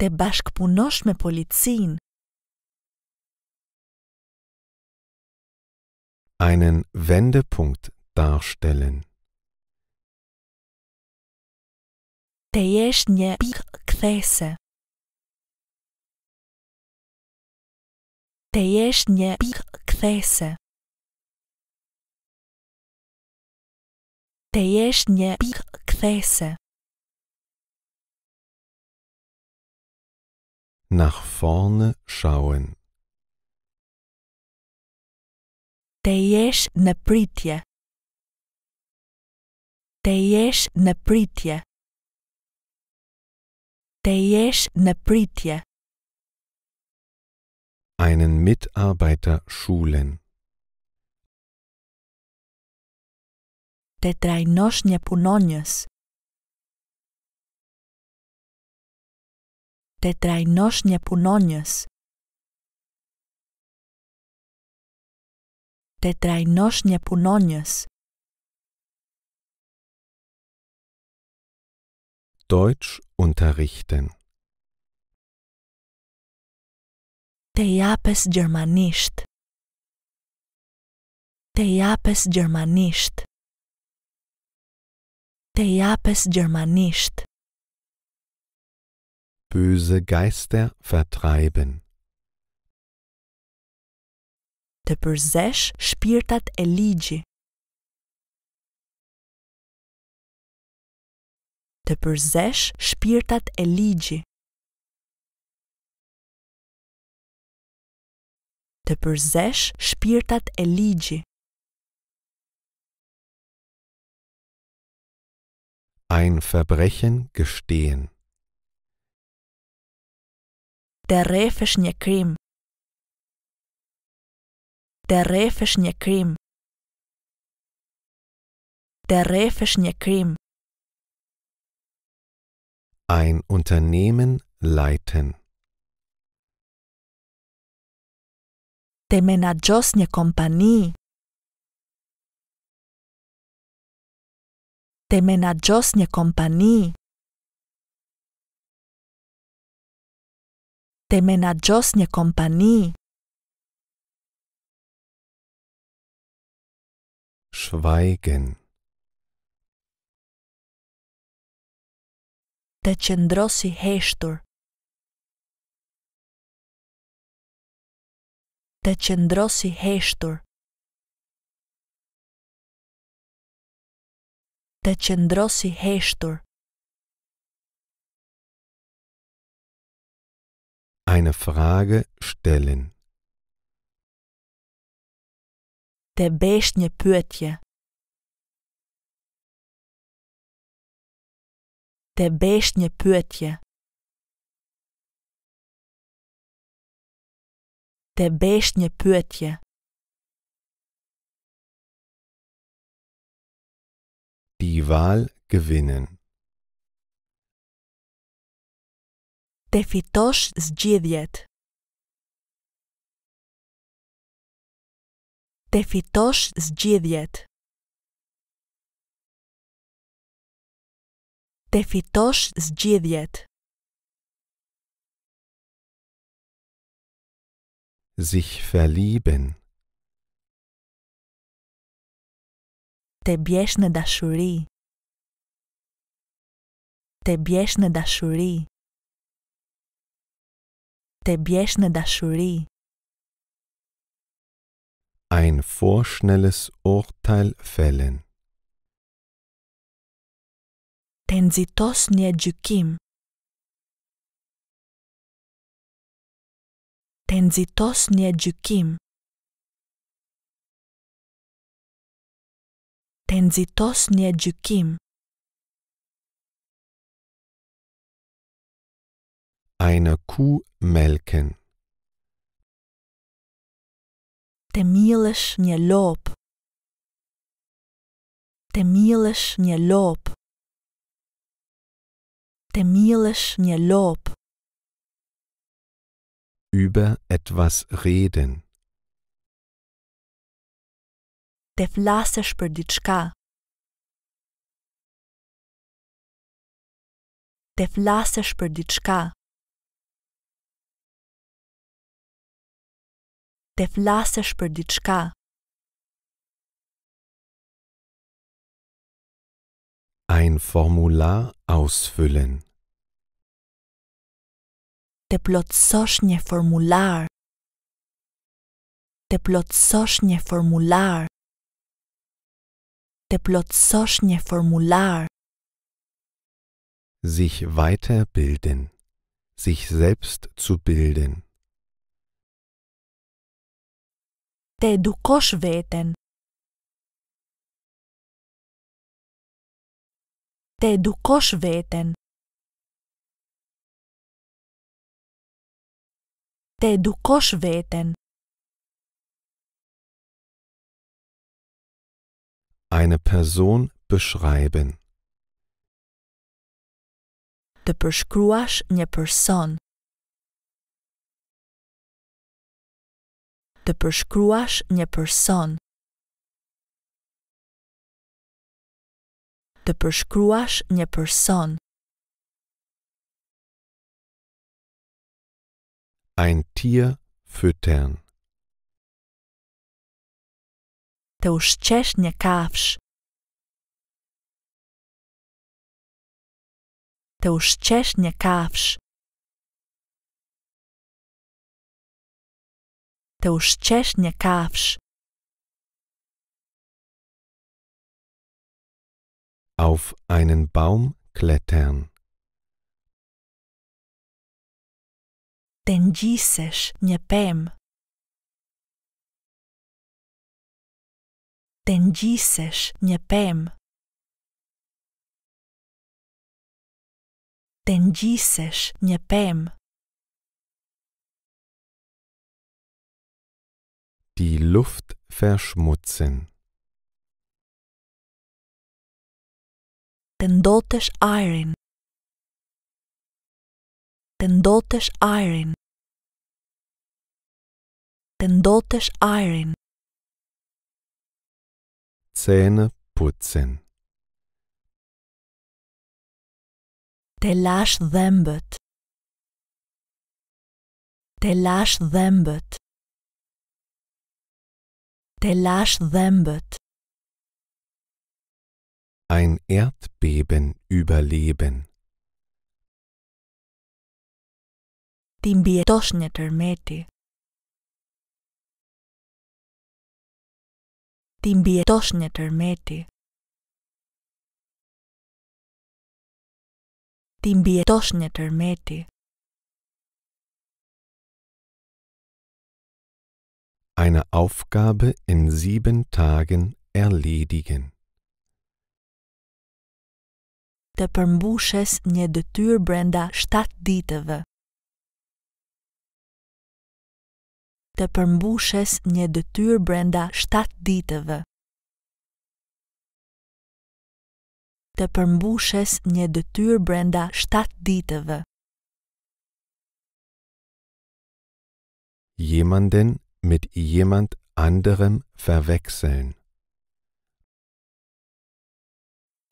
Te bashk punosh me policin. Einen Wendepunkt darstellen. Te jesh një pik kthese. Te jesh një pik kthese. te ježnje pik kthese. Nach vorne schauen. Te jež në pritje. Te jesh në pritje. Te jesh në pritje. Einen Mitarbeiter schulen. të trajnosh një punonjës. Të trajnosh një punonjës. Të trajnosh një punonjës. Deutsch unterrichten. Te japes germanisht. Te japes germanisht te japes gjermanisht. Böse Geister vertreiben. Te përzesh shpirtat e ligji. Te përzesh shpirtat e ligji. Të përzesh shpirtat e ligji. Ein Verbrechen gestehen. Der Derefishnie Krim. Der Derefishnie Krim. Der Derefishnie Krim. Ein Unternehmen leiten. Der Temenajosnie Kompanie. të menagjos një kompani. Të menagjos një kompani. Shvajgen Të qëndrosi heshtur Të qëndrosi heshtur të qëndrosi heshtur. Eine Frage stellen. Të besh një pyetje. Të besh një pyetje. Të besh një pyetje. die Wahl gewinnen. Të fitosh zgjedhjet. Të fitosh zgjedhjet. Të fitosh zgjedhjet. Sich verlieben. Te bjesh në dashuri. Te bjesh në dashuri. Te bjesh në dashuri. Ein vorschnelles Urteil fällen. Të nxitos një gjykim. Të nxitos një gjykim. ten si tos nie Eine Kuh melken. Te mielësh një lop. Te mielësh një lop. Te Über etwas reden. të flasësh për diçka. Të flasësh për diçka. Të flasësh për diçka. Ein Formular ausfüllen. Të plotësosh një formular. Të plotësosh një formular. te plotsośnie Formular. Sich weiterbilden, sich selbst zu bilden. Te edukosh veten. Te edukosh veten. Te edukosh veten. Eine Person beschreiben. Të përshkruash një person. Të përshkruash një person. Të përshkruash një person. Ein Tier füttern. tev šķēršņa kawsz, Tev šķēršņa kawsz, Tev šķēršņa kawsz. Auf einen Baum klettern. Tędziseś, nie pem. të ngjisesh një pemë. Të ngjisesh një pemë. Die Luft verschmutzen. Të ndotesh ajrin. Të ndotesh ajrin. Të ndotesh ajrin. Zähne putzen. Te lași zâmbet. Te lași zâmbet. Te lași zâmbet. Ein Erdbeben überleben. Την πιετώσνε τερμέτη. ti mbjetosh një tërmeti. Ti mbjetosh një tërmeti. Eine Aufgabe in sieben Tagen erledigen. Të përmbushes një dëtyr brenda 7 ditëve. të përmbushes një dëtyr brenda 7 ditëve. Të përmbushes një dëtyr brenda 7 ditëve. Jemanden mit jemand anderem verwechseln.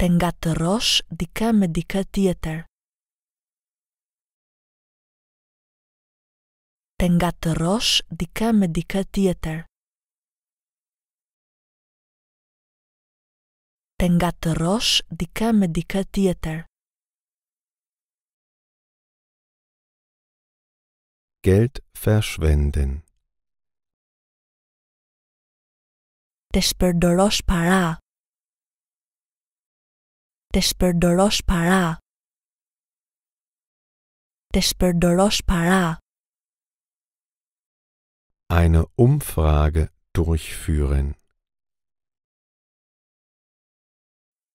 Të nga të rosh dike me dike tjetër. të nga të rosh dika me dika tjetër. Të nga të rosh dika me dika tjetër. Geld verschwenden. Të shpërdorosh para. Të shpërdorosh para. Të shpërdorosh para eine Umfrage durchführen.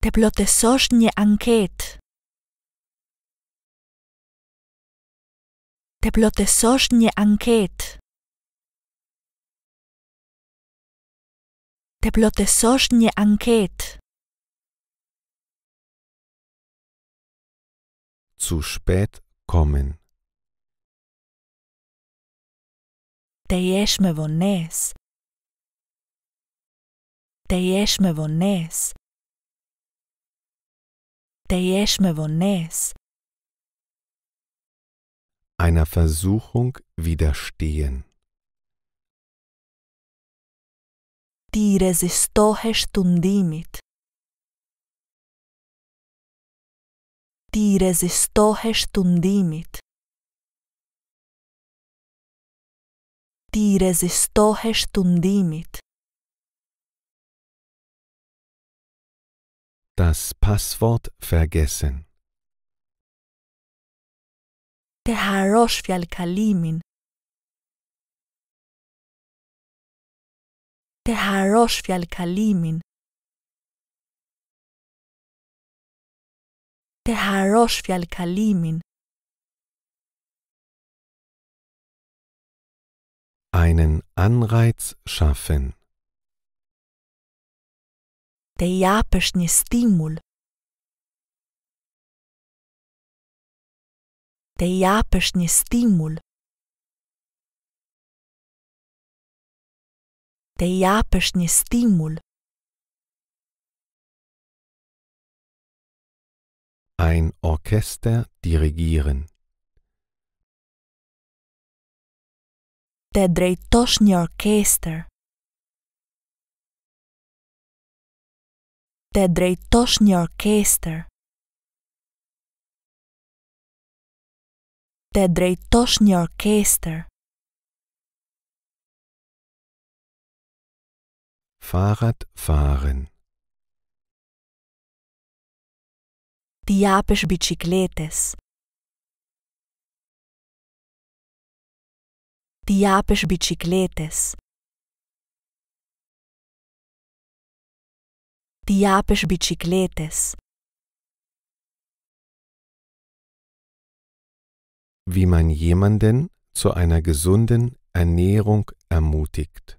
Der blotte soschnie anket. Der blotte soschnie anket. Der blotte soschnie anket. Zu spät kommen. יש מבונס. יש מבונס. יש מבונס. Einer Versuchung widerstehen. Τη ρεζιστώ χεστούντίμιτ. Τη ρεζιστώ χεστούντίμιτ. τύρες στόχες του Das Passwort vergessen. kalimin. Teharos fialkalimin. Teharos fialkalimin. Teharos kalimin. einen Anreiz schaffen. Te japašni stimul. Te japašni stimul. Te japašni stimul. Ein Orchester dirigieren. të drejtosh një orkester. Të drejtosh një orkester. Të drejtosh një orkester. Fahrrad fahren. Ti japësh biçikletës. Diabes bicicletes. Diabes bicicletes. Wie man jemanden zu einer gesunden Ernährung ermutigt.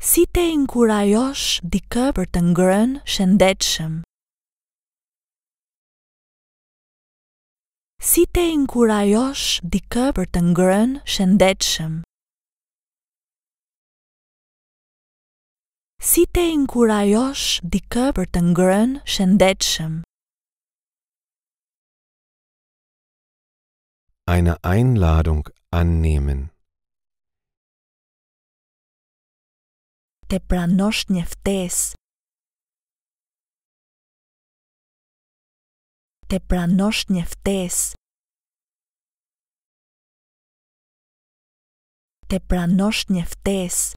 Si te inkurajosh dikë për të ngrënë shëndetshëm. Si të inkurajosh dikë për të ngrënë shëndetshëm? Si të inkurajosh dikë për të ngrënë shëndetshëm? Eine Einladung annehmen. Të pranosh një ftesë. te pranośnie wtes. Te pranośnie wtes.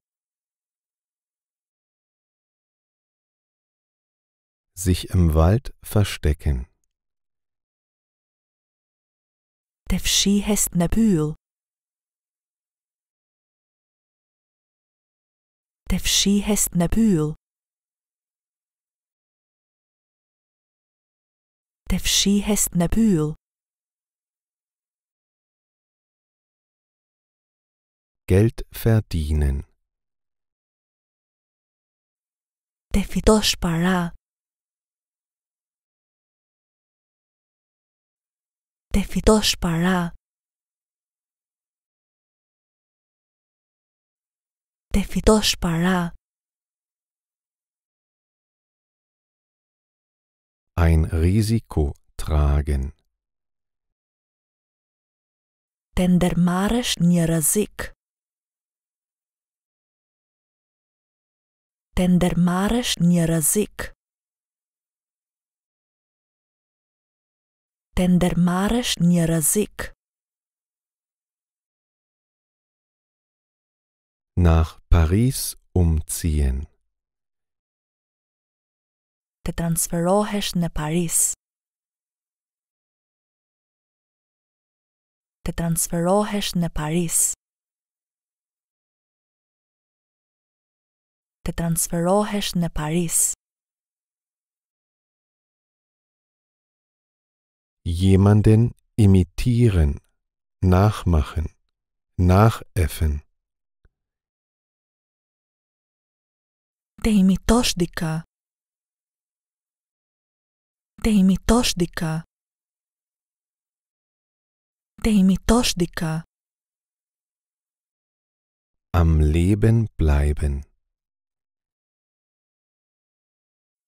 Sich im Wald verstecken. Te wsi hest nebül. Te wsi hest nebül. të fshihes në pyll. Geld verdienen Të fitosh para Të fitosh para Të fitosh para ein Risiko tragen. Denn der Maresch Nierasik. Denn der Maresch Nierasik. Denn der Maresch Nierasik. Nach Paris umziehen. të transferohesh në Paris. Të transferohesh në Paris. Të transferohesh në Paris. Jemanden imitieren, nachmachen, nachäffen. Te imitosh dika. Deimitoschdika Deimitoschdika Am Leben bleiben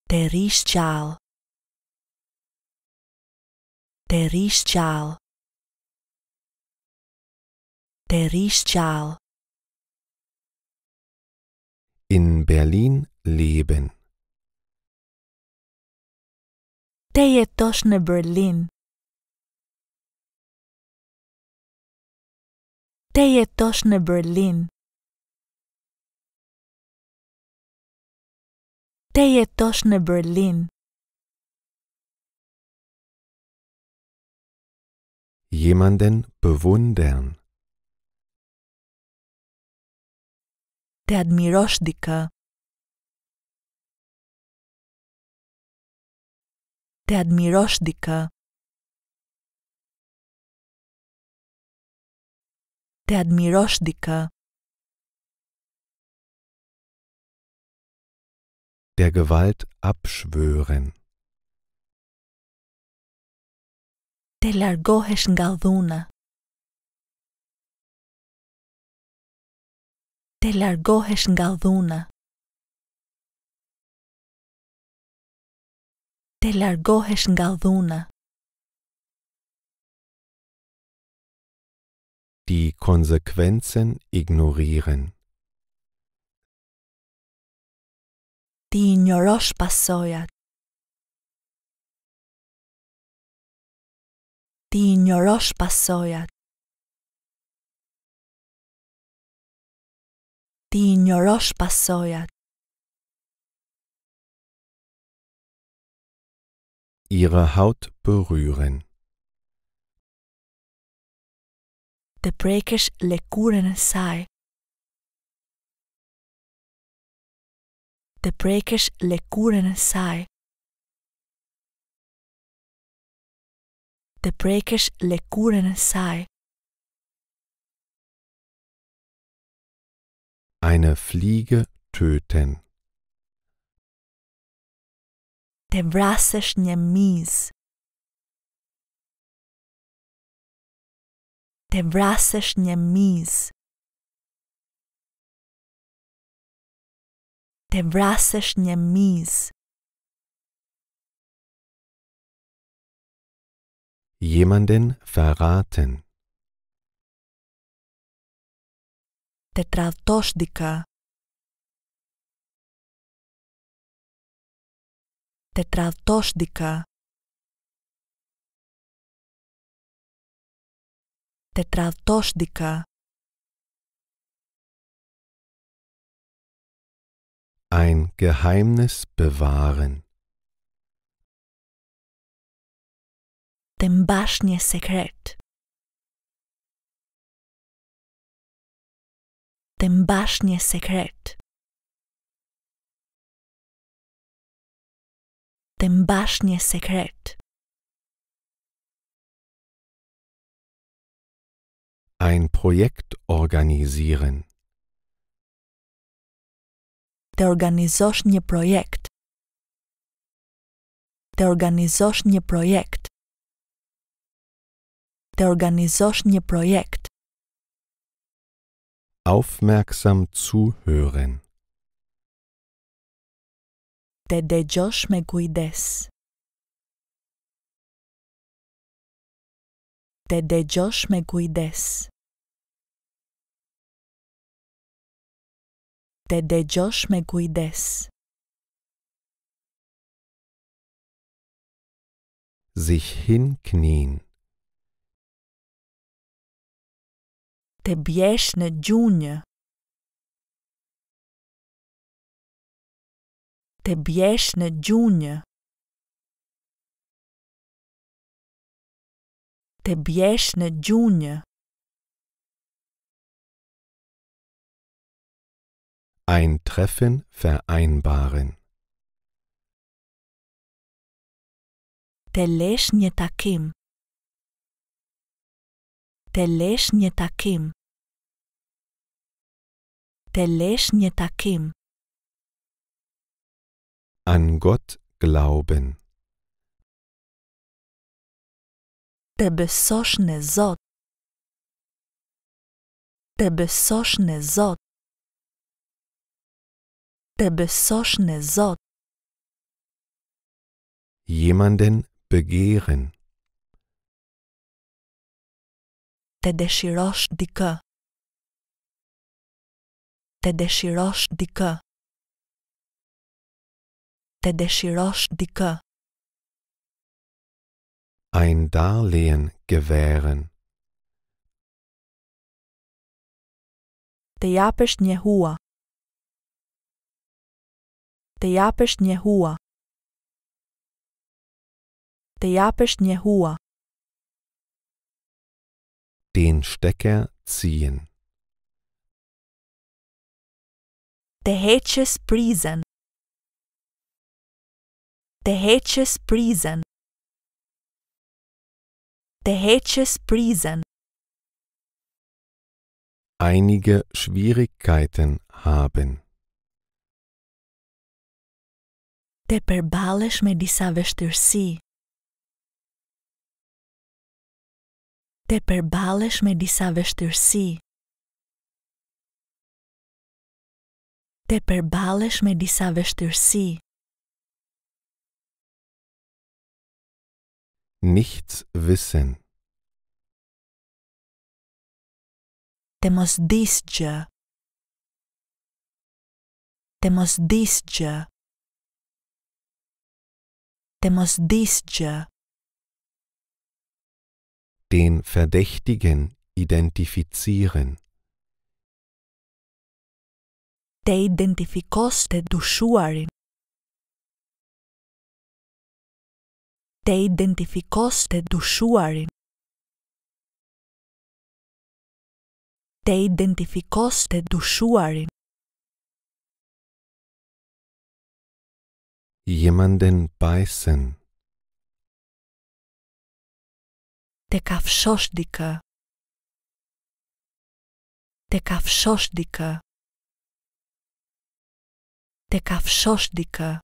Der Der Terischal Der Terischal In Berlin leben Te jetosh në Berlin. Te jetosh në Berlin. Te jetosh në Berlin. Jemanden bewundern. Te admirosh dikë. der Admiroschdiker, der Admiroschdiker, der Gewalt abschwören. Te largohesh nga dhuna. Te largohesh nga dhuna. të largohesh nga dhuna. Ti konsekvencen ignoriren. Ti ignorosh pasojat. Ti ignorosh pasojat. Ti ignorosh pasojat. ihre Haut berühren. Të prekesh lëkurën e saj. Të prekesh lëkurën e saj. Të prekesh lëkurën e saj. Eine Fliege töten te vrasësh një mizë. Te vrasësh një Te vrasësh një Jemanden verraten. Te tradhtosh dika. Τετραδόσδικα Τετραδόσδικα Ein Geheimnis bewahren. Ten baśnie sekret. Ten baśnie sekret. potem bacznie sekret. Ein Projekt organisieren. Ty organizujesz nie projekt. Ty organizujesz nie projekt. Ty organizujesz nie projekt. Aufmerksam zuhören. Të dëgjosh me kujdes. Të dëgjosh me kujdes. Të dëgjosh me kujdes. Sig hinknien. Të blesh në gjunjë. te bjesh në gjunjë. Te bjesh në gjunjë. Ein Treffen vereinbaren. Te lesh një takim. Te lesh një takim. Te lesh një takim. An Gott glauben. Der besoschne Sot. Der besoschne Sot. Der besoschne Sot. Jemanden begehren. Te deshirosh dikë. Te deshirosh dikë. të dëshirosh dikë ein darlehen gewähren të japesh një hua të japesh një hua të japesh një hua den stecker ziehen të hetjës prizën Terretes prison. Hedges prison. Einige Schwierigkeiten haben. Te përbalesh me disa vështirësi. Te përbalesh me disa vështirësi. Te përbalesh me disa vështirësi. nichts wissen. Temosdisja. Temosdisja. Temosdisja. Den Verdächtigen identifizieren. Te identifikoste dushuarin. te identificoste tu Te identificoste tu shuarin. Jemanden beißen. Te kafshosdika. Te kafshosdika. Te kafshosdika.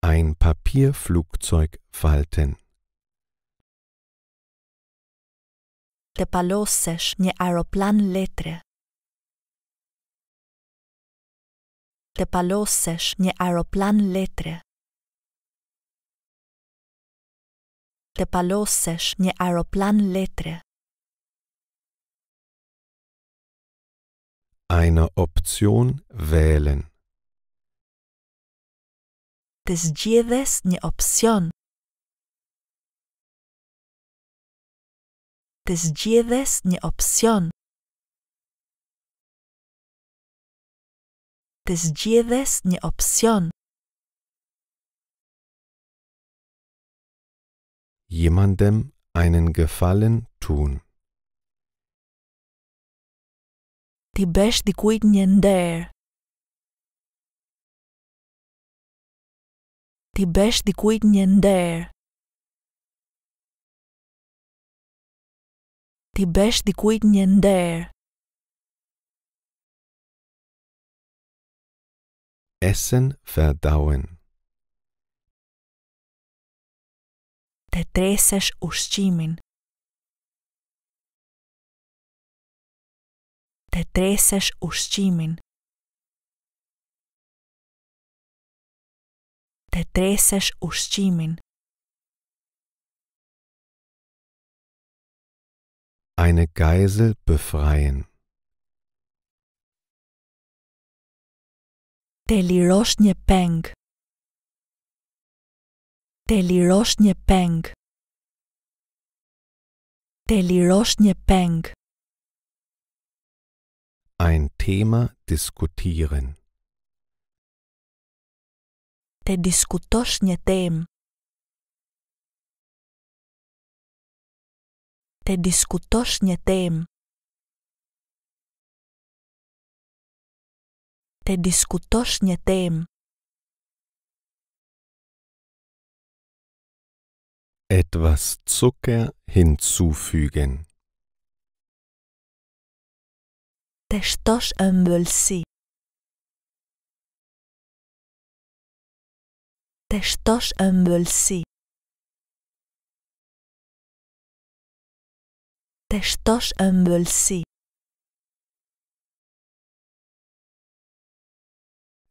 Ein Papierflugzeug falten. Të palosesh një aeroplan letre. Të palosesh një aeroplan letre. Të palosesh një aeroplan letre. Eine Option wählen ne Option. ne Option. Desdziewesnie opción. ne Option. Jemandem einen Gefallen tun. Die besh die një der. ti besh dikujt një nder. Ti besh dikujt një nder. Essen verdauen. Të tresesh ushqimin. Të tresesh ushqimin. te treseš uščimin. Eine Geisel befreien. Të peng. Të peng. Të peng. Ein Thema diskutieren. Poate discutosh një temë. Të diskutosh një temë. Të diskutosh një temë. Etwas Zucker hinzufügen. Të shtosh të shtosh ëmbëlsi. Të shtosh ëmbëlsi.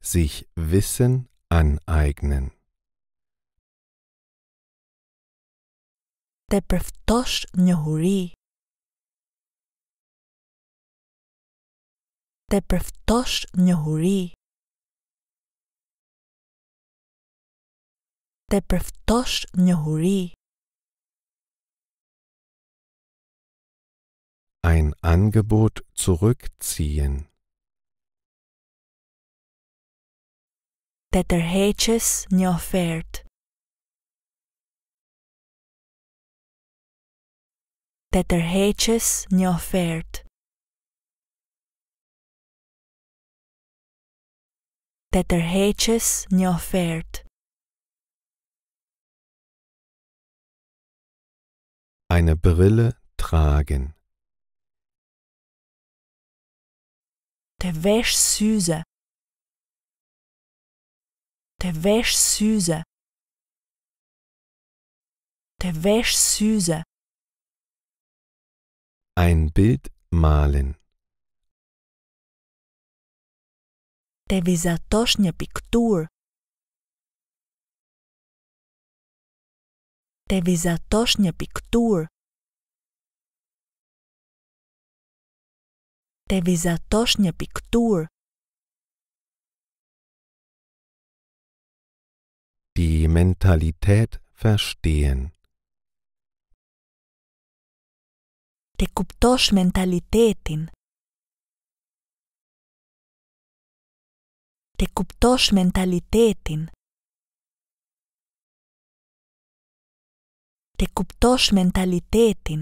Sich wissen aneignen. Të përftosh njohuri. Të përftosh njohuri. huri. Te përftosh njohuri. Ein Angebot zurückziehen. Te tërheqës një ofertë. Te tërheqës një ofertë. Te tërheqës një ofertë. eine Brille tragen. Der wäsch süße. Der wäsch süße. Der wäsch süße. Ein Bild malen. Der visatoschne Piktur. të vizatosh një piktur. Të vizatosh një piktur. Ti mentalitet verstehen. Të kuptosh mentalitetin. Të kuptosh mentalitetin. Të kuptosh mentalitetin.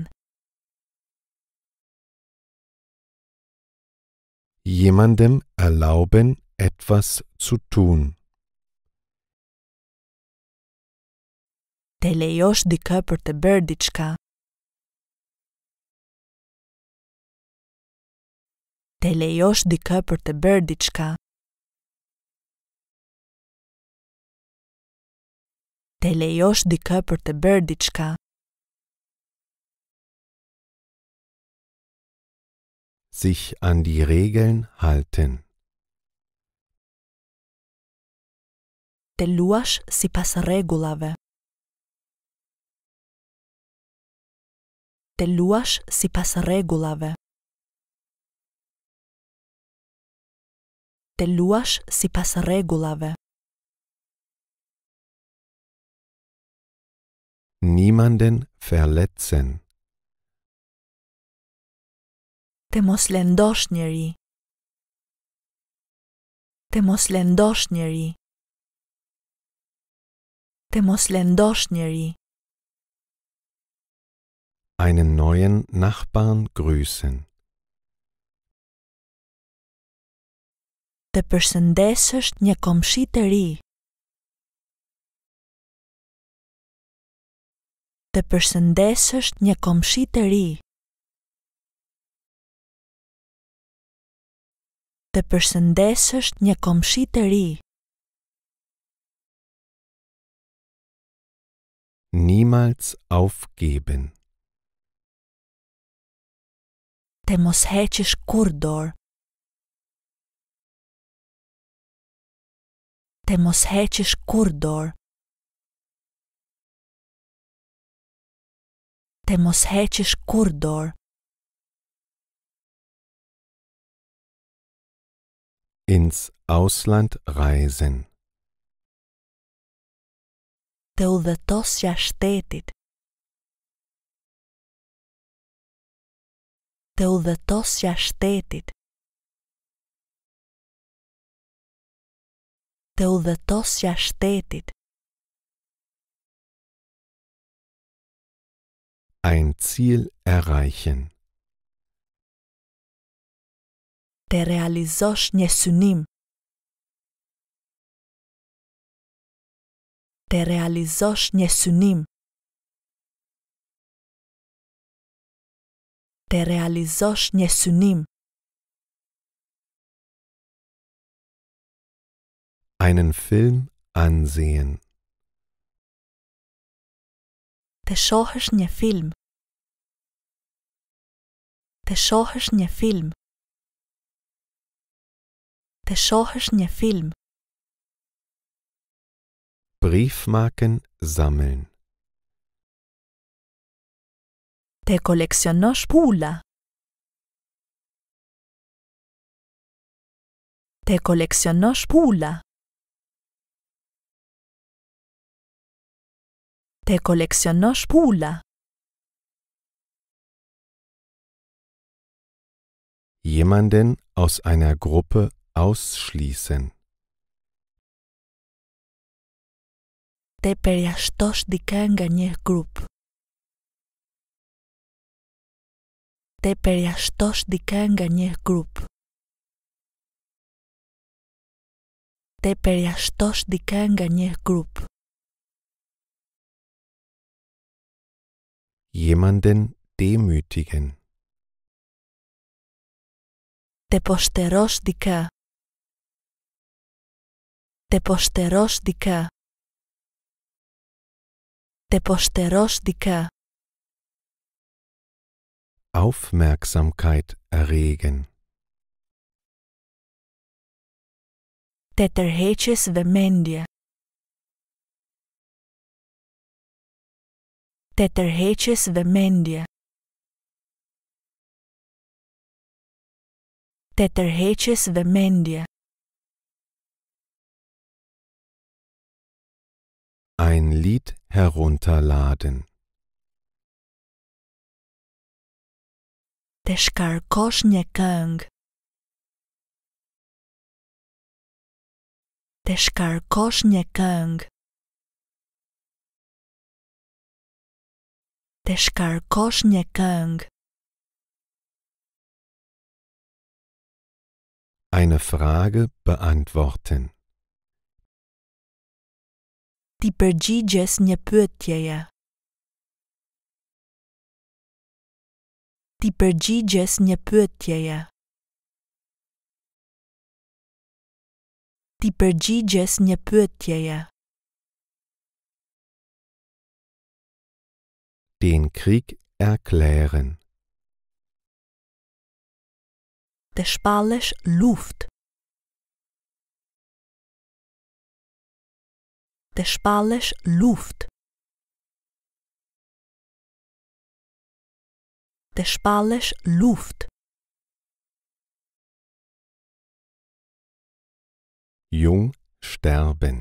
Jemandem erlauben etwas zu tun. Të lejosh dikë për të bërë diçka. Të lejosh dikë për të bërë diçka. të lejosh dikë për të bërë diçka. Sich an die Regeln halten. Të luash si pas regullave. Të luash si pas regullave. Të luash si pas regullave. niemanden verletzen. Të mos lëndosh njeri. Të mos lëndosh njeri. Të mos lëndosh njeri. Einen neuen Nachbarn grüßen. Të përshëndesësht një komëshi të ri. të përshëndesësht një komshi të ri. Të përshëndesësht një komshi të ri. Niemals aufgeben. Të mos heqish kur dorë. Të mos heqish kur dorë. të mos heqish kur dorë. Ins Ausland reisen. Të udhëtosja shtetit. Të udhëtosja shtetit. Të udhëtosja shtetit. ein Ziel erreichen. Te realizos nesunim. Te realizos nesunim. Te realizos nesunim. Einen Film ansehen. Te shohsh ne Film. Të shohësh një film. Të shohësh një film. Briefmarken sammeln. Të koleksionosh pula. Të koleksionosh pula. Të koleksionosh pula. jemanden aus einer Gruppe ausschließen. Te περιαστός δικά engañer group. Te περιαστός δικά engañer group. Te περιαστός group. Jemanden demütigen. Τεποστερός δικά. Τεποστερός δικά. Τεποστερός δικά. Aufmerksamkeit erregen. Τετερχέτσες të tërheqes dhe mendje. Ein Lied herunterladen. Të shkarkosh një këngë. Të shkarkosh një këngë. Të shkarkosh një këngë. Eine Frage beantworten. Die përgjigjes një pyetjeje. Ti përgjigjes një pyetjeje. Ti përgjigjes një pyetjeje. Den Krieg erklären. der spärlich Luft. Der spärlich Luft. Der spärlich Luft. Jung sterben.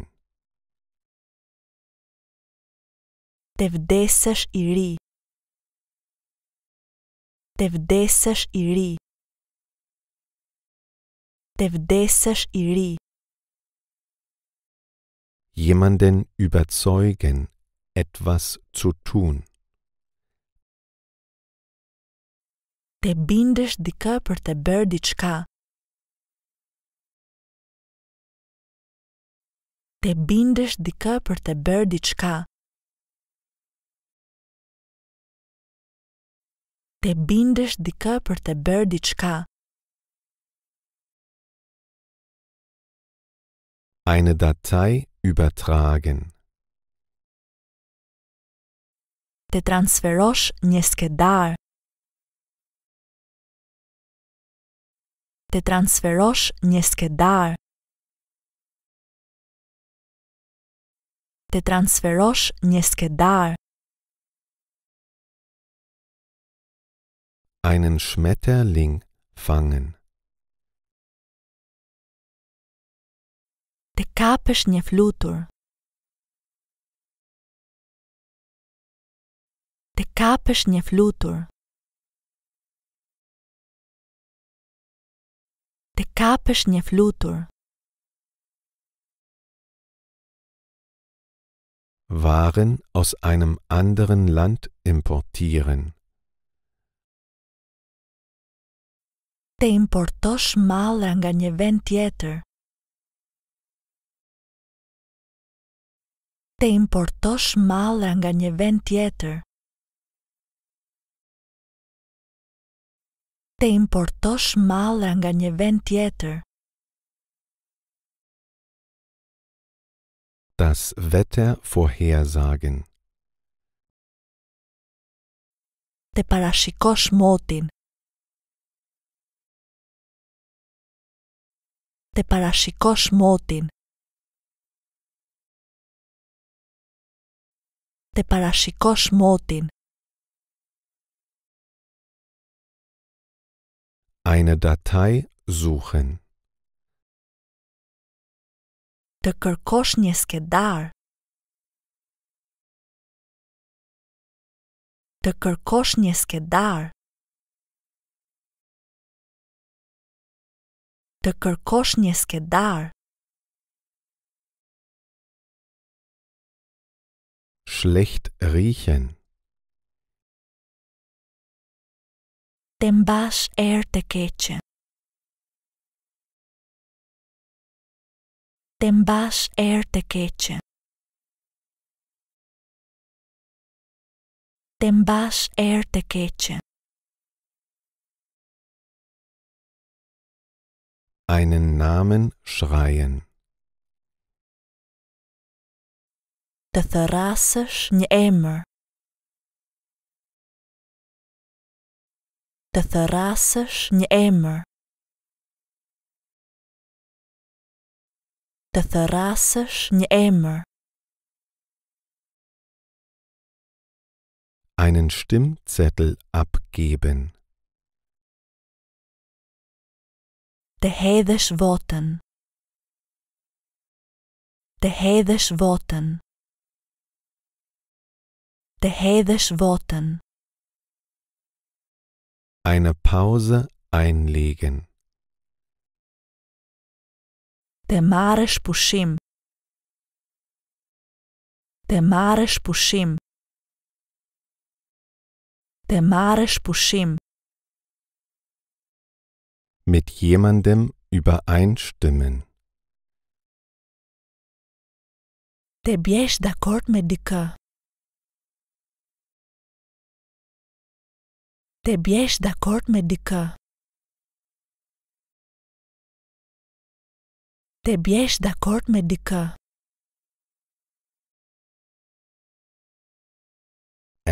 Te vdesesh i ri. Te vdesesh të vdesësh i ri. Jemanden überzeugen, etwas zu tun. Te bindesh dikë për të bërë diçka. Te bindesh dikë për të bërë diçka. Te bindesh dikë për të bërë diçka. Eine Datei übertragen. Të transferosh një skedar. Të transferosh një skedar. Të transferosh një skedar. Einen Schmetterling fangen. të kapësh një flutur. Të kapësh një flutur. Të kapësh një flutur. Waren aus einem anderen Land importieren. Te importosh mallra nga një vend tjetër. të importosh mallra nga një vend tjetër. Të importosh mallra nga një vend tjetër. Das Wetter vorhersagen. Të parashikosh motin. Të parashikosh motin. të parashikosh motin. Eine Datei suchen. Të kërkosh një skedar. Të kërkosh një skedar. Të kërkosh një skedar. schlecht riechen. Den Bas er te kechen. Den Basch er te kechen. Den Basch er kechen. Einen Namen schreien. da therasësh një emër. Të therasësh një emër. Të therasësh një emër. Einen Stimmzettel abgeben. Të hedhësh votën. Të hedhësh votën de Hedesh Worten. Eine Pause einlegen. Der mare spuschim. Der mare spuschim. Der mare spuschim. Mit jemandem übereinstimmen. Te biesh dakord mit dicker. te biești de acord medică. Te biești de acord medică.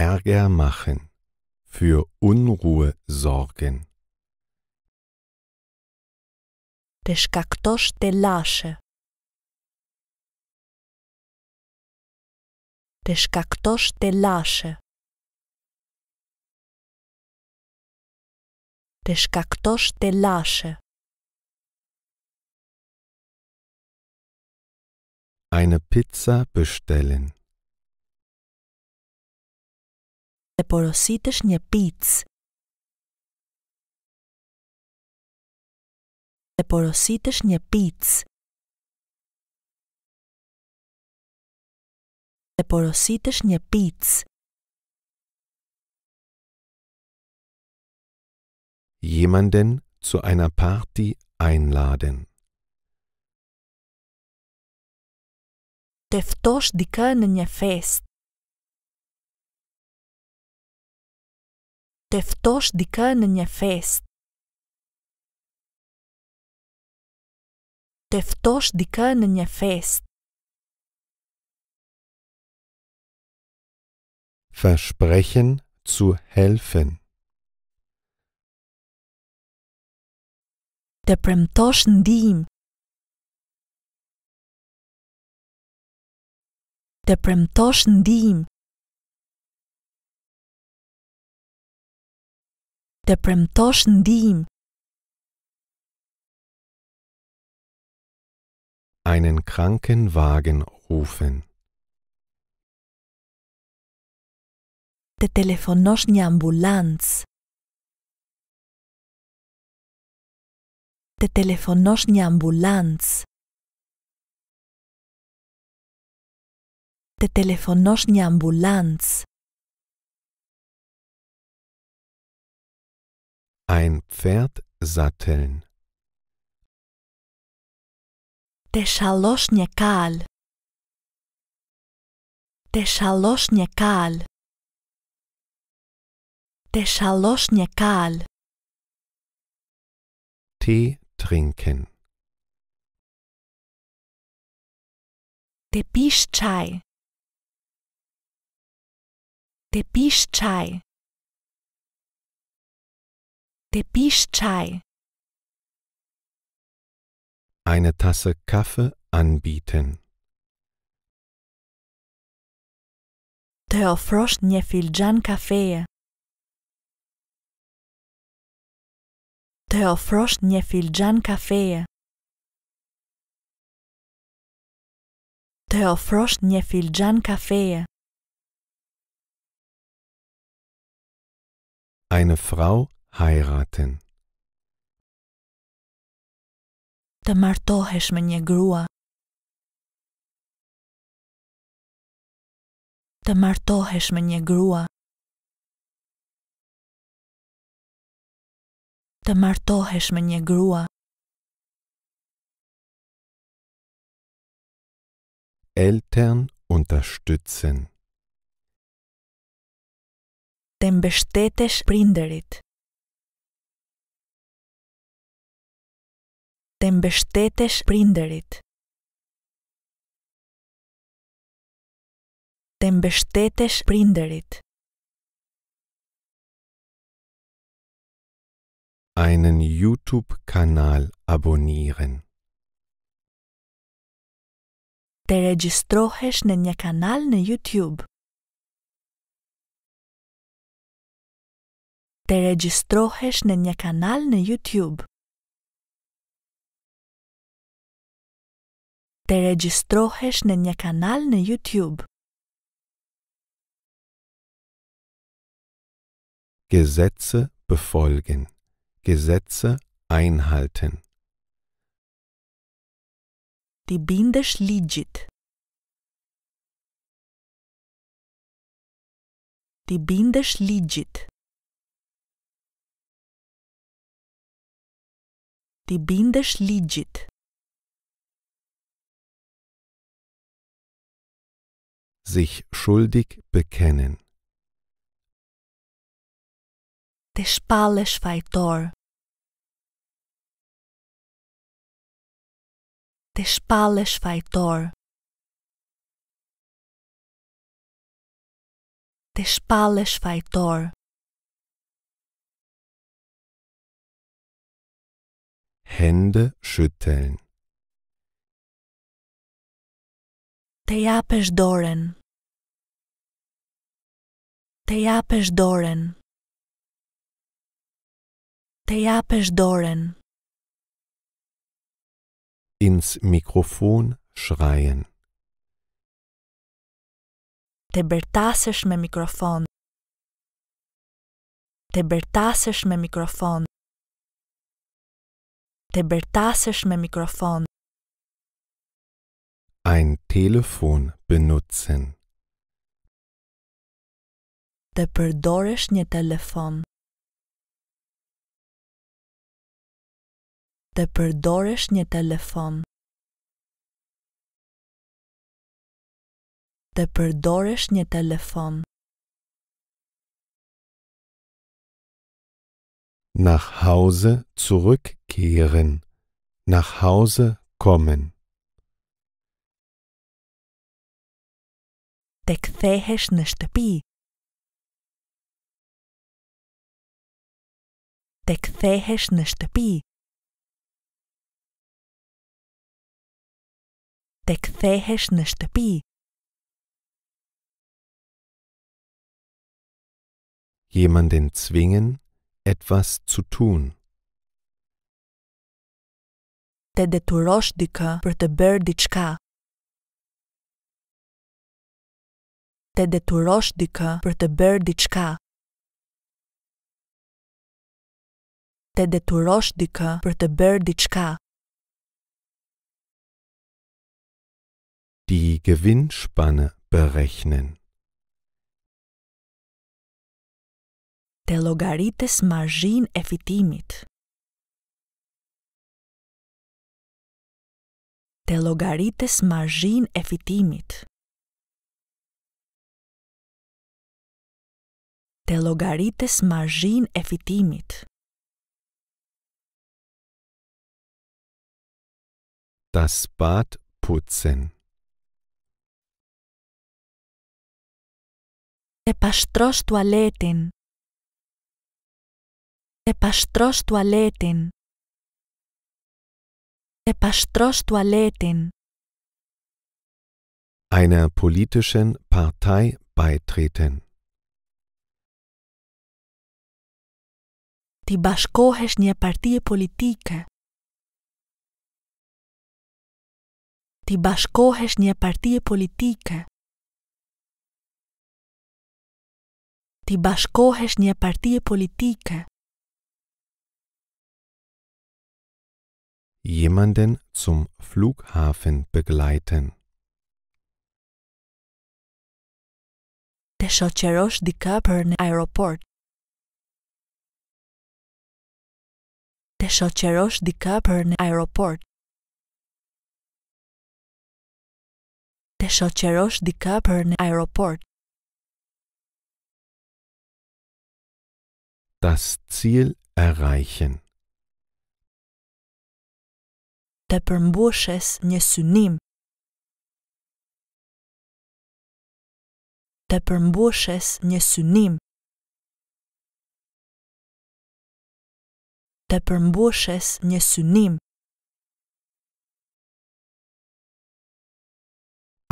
Ärger machen, für Unruhe sorgen. Też jak ktoś te lasze. Też te lasze. të shkaktosh të lashe. Eine pizza bestellen. Të porositësh një pizzë. Të porositësh një pizzë. Të porositësh një pizzë. jemanden zu einer Party einladen. Teftosh dikë në një festë. Teftosh dikë në një festë. Teftosh dikë në një festë. Versprechen zu helfen. der premtoschen dim. Der premtoschen dim. Der premtoschen dim. Einen Krankenwagen rufen. Der telefonoschni ambulanz. te telefonośnie ambulans. Te telefonośnie ambulans. Ein Pferd satteln. Te szalośnie kal. Te szalośnie kal. Te szalośnie kal. Tee trinken. Der Bischchai. Der Bischchai. Der Bischchai. Eine Tasse Kaffee anbieten. nie viel Jan Kaffee. të ofrosh një filxhan kafeje. Të ofrosh një filxhan kafeje. Eine Frau heiraten. Të martohesh me një grua. Të martohesh me një grua. të martohesh me një grua eltern unterstützen të mbështetesh prinderit të mbështetesh prinderit të mbështetesh prinderit einen YouTube-Kanal abonnieren. Te registroješ na nja kanal na YouTube. Te registroješ na nja kanal na YouTube. Te registroješ na nja kanal na YouTube. Gesetze befolgen. Gesetze einhalten. Die Binde schligit. Die Binde schligit. Die Binde schligit. Sich schuldig bekennen. Te shpallesh fajtor. Te shpallesh fajtor. Te shpallesh fajtor. Hände schütteln. Te japesh doren. Te japesh doren. të japësh dorën. Ins mikrofon schreien. Të bërtasësh me mikrofon. Të bërtasësh me mikrofon. Të bërtasësh me mikrofon. Ein telefon benutzen. Të përdoresh një telefon. të përdoresh një telefon. Të përdoresh një telefon. Nach Hause zurückkehren. Nach Hause kommen. Të kthehesh në shtëpi. Të kthehesh në shtëpi. Të kthehesh në shtëpi. Jemanden zwingen etwas zu tun. Të deturosh dikë për të bërë diçka. Të deturosh dikë për të bërë diçka. Të deturosh dikë për të bërë diçka. die Gewinnspanne berechnen. Te logarites margin efitimit. Te logarites margin efitimit. Te logarites margin efitimit. Das Bad putzen. Επαστρός τουαλέτην. Επαστρός τουαλέτην. Επαστρός τουαλέτην. Einer politischen Partei beitreten. Ti bashkohesh një partie politike. Ti bashkohesh një partie politike. ti bashkohesh një partije politike. Jemanden zum Flughafen begleiten. Të shoqërosh dikë për në aeroport. Të shoqërosh dikë për në aeroport. Të shoqërosh dikë për në aeroport. Das Ziel erreichen. Të përmbushes një synim. Të përmbushes një synim. Të përmbushes një synim.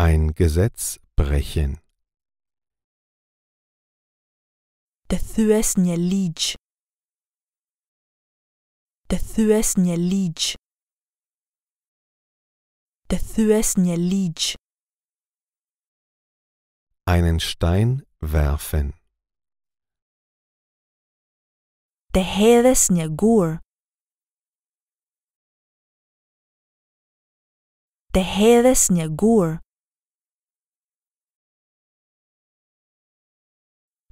Ein Gesetz brechen. Der Dethuesnie Liedsch. Dethuesnie Liedsch. Dethuesnie Liedsch. Einen Stein werfen. Der Tehedesnie Gur. Der Tehedesnie Gur.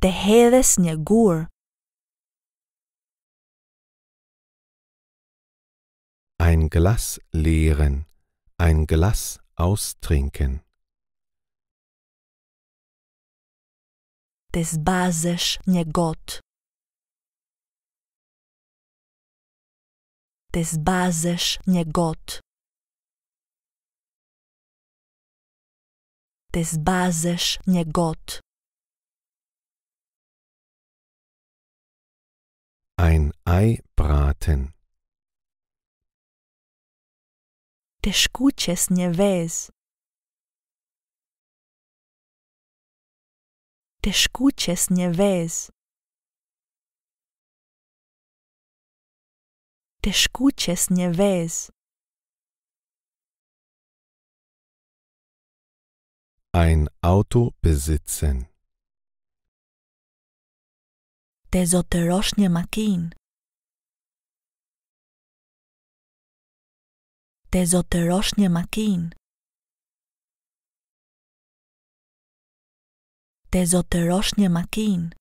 Tejedes Snegur. Ein Glas leeren, ein Glas austrinken. Des Bases Negot. Des Bases Negot. Des Bases Negot. Ein Ei braten. Te escuches nieves. Te escuches nieves. Te escuches nieves. Ein Auto besitzen der Soteroschne makin. Der Soteroschne makin. Der Soteroschne makin.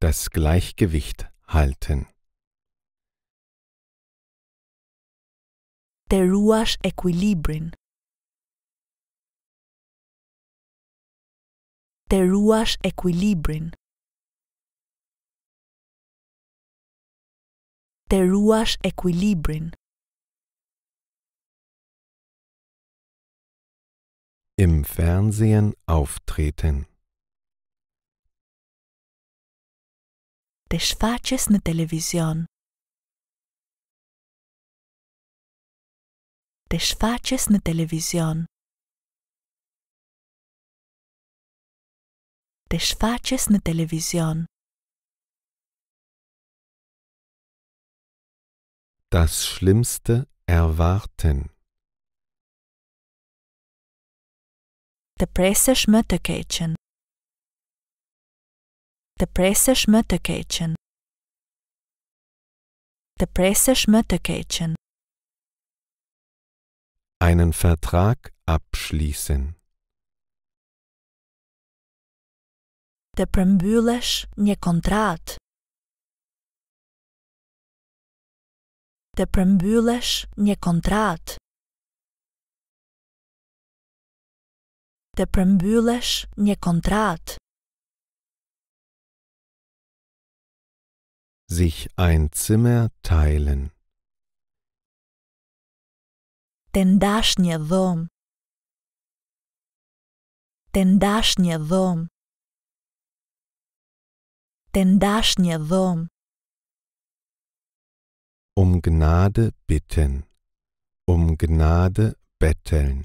Das Gleichgewicht halten. Der ruas equilibrin. të ruash ekuilibrin. Të ruash ekuilibrin. Im Fernsehen auftreten. Të shfaqes në televizion. Të shfaqes në televizion. desfaceți în televizion. Das Schlimmste erwarten. Der Presse schmöttekätchen. Der Presse schmöttekätchen. Der Presse schmöttekätchen. Einen Vertrag abschließen. të përmbyllesh një kontrat. Të përmbyllesh një kontrat. Të përmbyllesh një kontrat. Sich ein Zimmer teilen. Të ndash një dhomë. Të ndash një dhomë. të ndash një dhom. Um gnade bitten, um gnade betteln.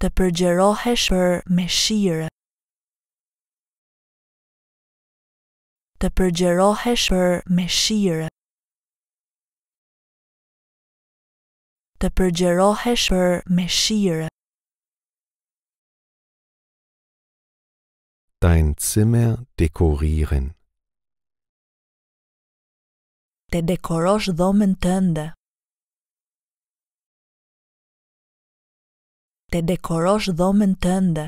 Të përgjerohesh për me Të përgjerohesh për me Të përgjerohesh për me Dein Zimmer dekorieren. Të dekorosh dhomën tënde. Të dekorosh dhomën tënde.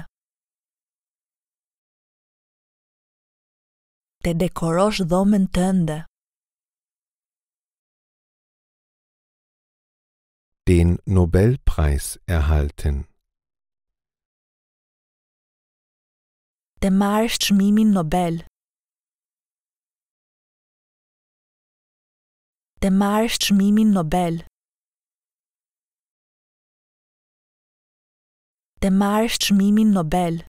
Të dekorosh dhomën tënde. Den Nobelpreis erhalten. tema marsch mimin Nobel. Tema marsch mimin Nobel. Tema marsch mimin Nobel.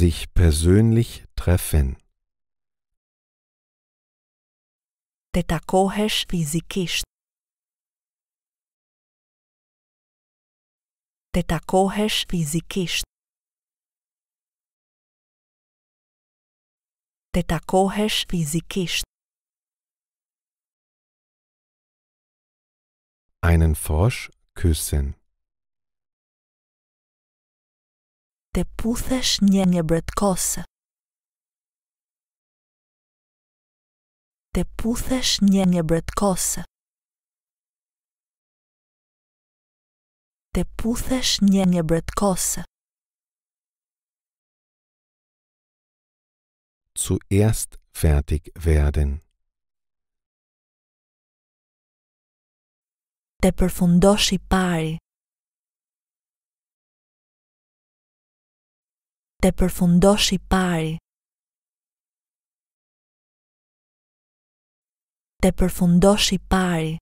Sich persönlich treffen. Të takohesh fizikisht. të takohesh fizikisht. Të takohesh fizikisht. Einen Frosch küssen. Të puthesh një një bretkosë. Të puthesh një një bretkosë. të puthesh një një bretkose. Zu fertig werden. Të përfundosh i pari. Të përfundosh i pari. Të përfundosh i pari.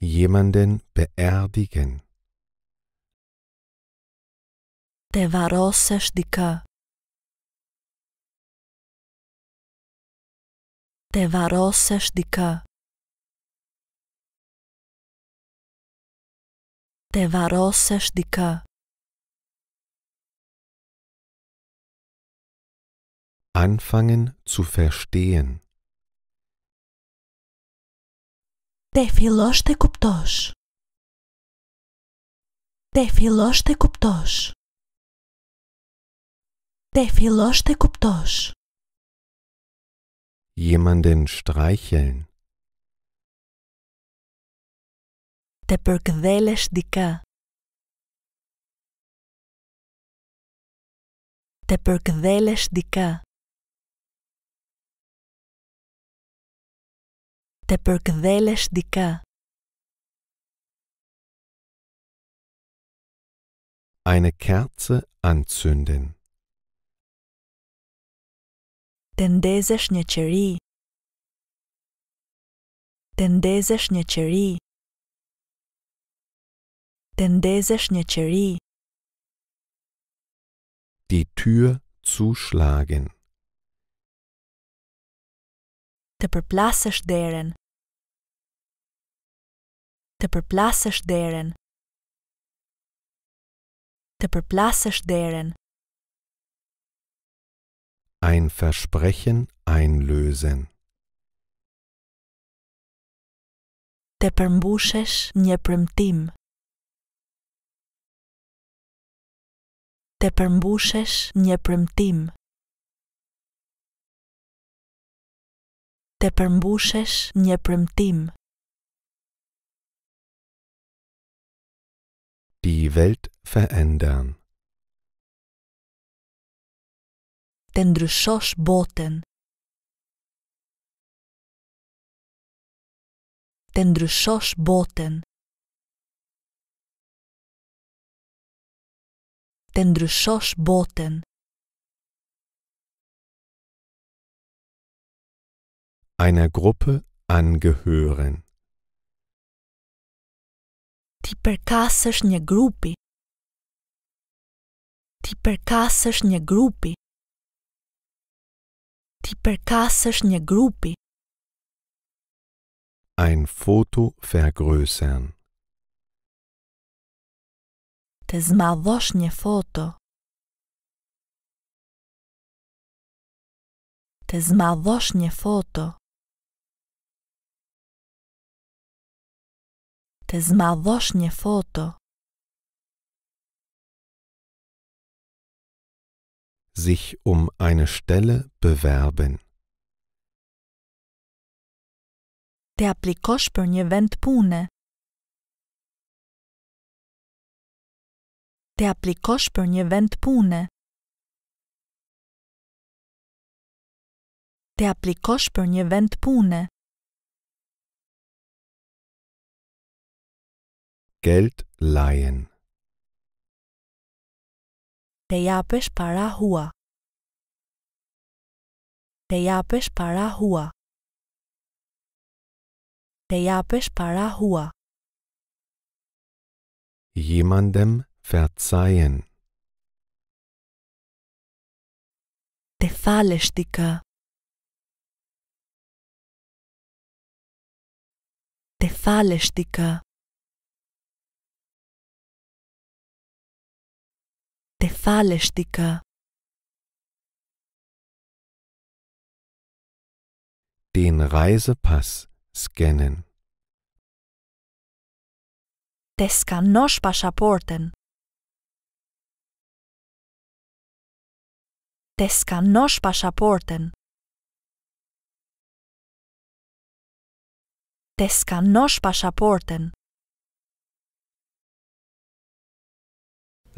jemanden beerdigen. Te varosses dika. Te varosses dika. Te varosses dika. Anfangen zu verstehen. Τεφιλώστε κουπτός. Τεφιλώστε κουπτός. Τεφιλώστε κουπτός. Jemanden streicheln. Τεπερκδέλες περκδέλες δικά. Τεπερκδέλες περκδέλες δικά. τεπερκδέ λεσδικά. Eine Kerze anzünden. Tendezesh një qeri. Tendezesh një qeri. Tendezesh një qeri. Die Tür zuschlagen. Të përplasësh derën. Të përplasësh derën. Të përplasësh derën. Ein Versprechen einlösen. Të përmbushësh një premtim. Të përmbushësh një premtim. të përmbushesh një premtim. Di Welt verändern. Të ndryshosh botën. Të ndryshosh botën. Të ndryshosh botën. einer Gruppe angehören. Ti përkasesh një grupi. Ti përkasesh një grupi. Ti përkasesh një grupi. Ein Foto vergrößern. Të zmadhosh një foto. Të zmadhosh një foto. Ty zmawosznie foto. Sich um eine Stelle bewerben. Te aplikosh për një vend pune. Te aplikosh për një vend pune. Te aplikosh për një vend pune. Geld leihen. Te japes para hua. Te Parahua. para hua. Te japes para hua. Jemandem verzeihen. Tefalestika. Tefalestika. Tefalesticker. Den Reisepass scannen. Te scanosh pasaporten. Te scanosh pasaporten. Te pasaporten.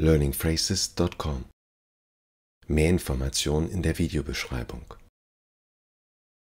learningphrases.com. Mehr Informationen in der Videobeschreibung.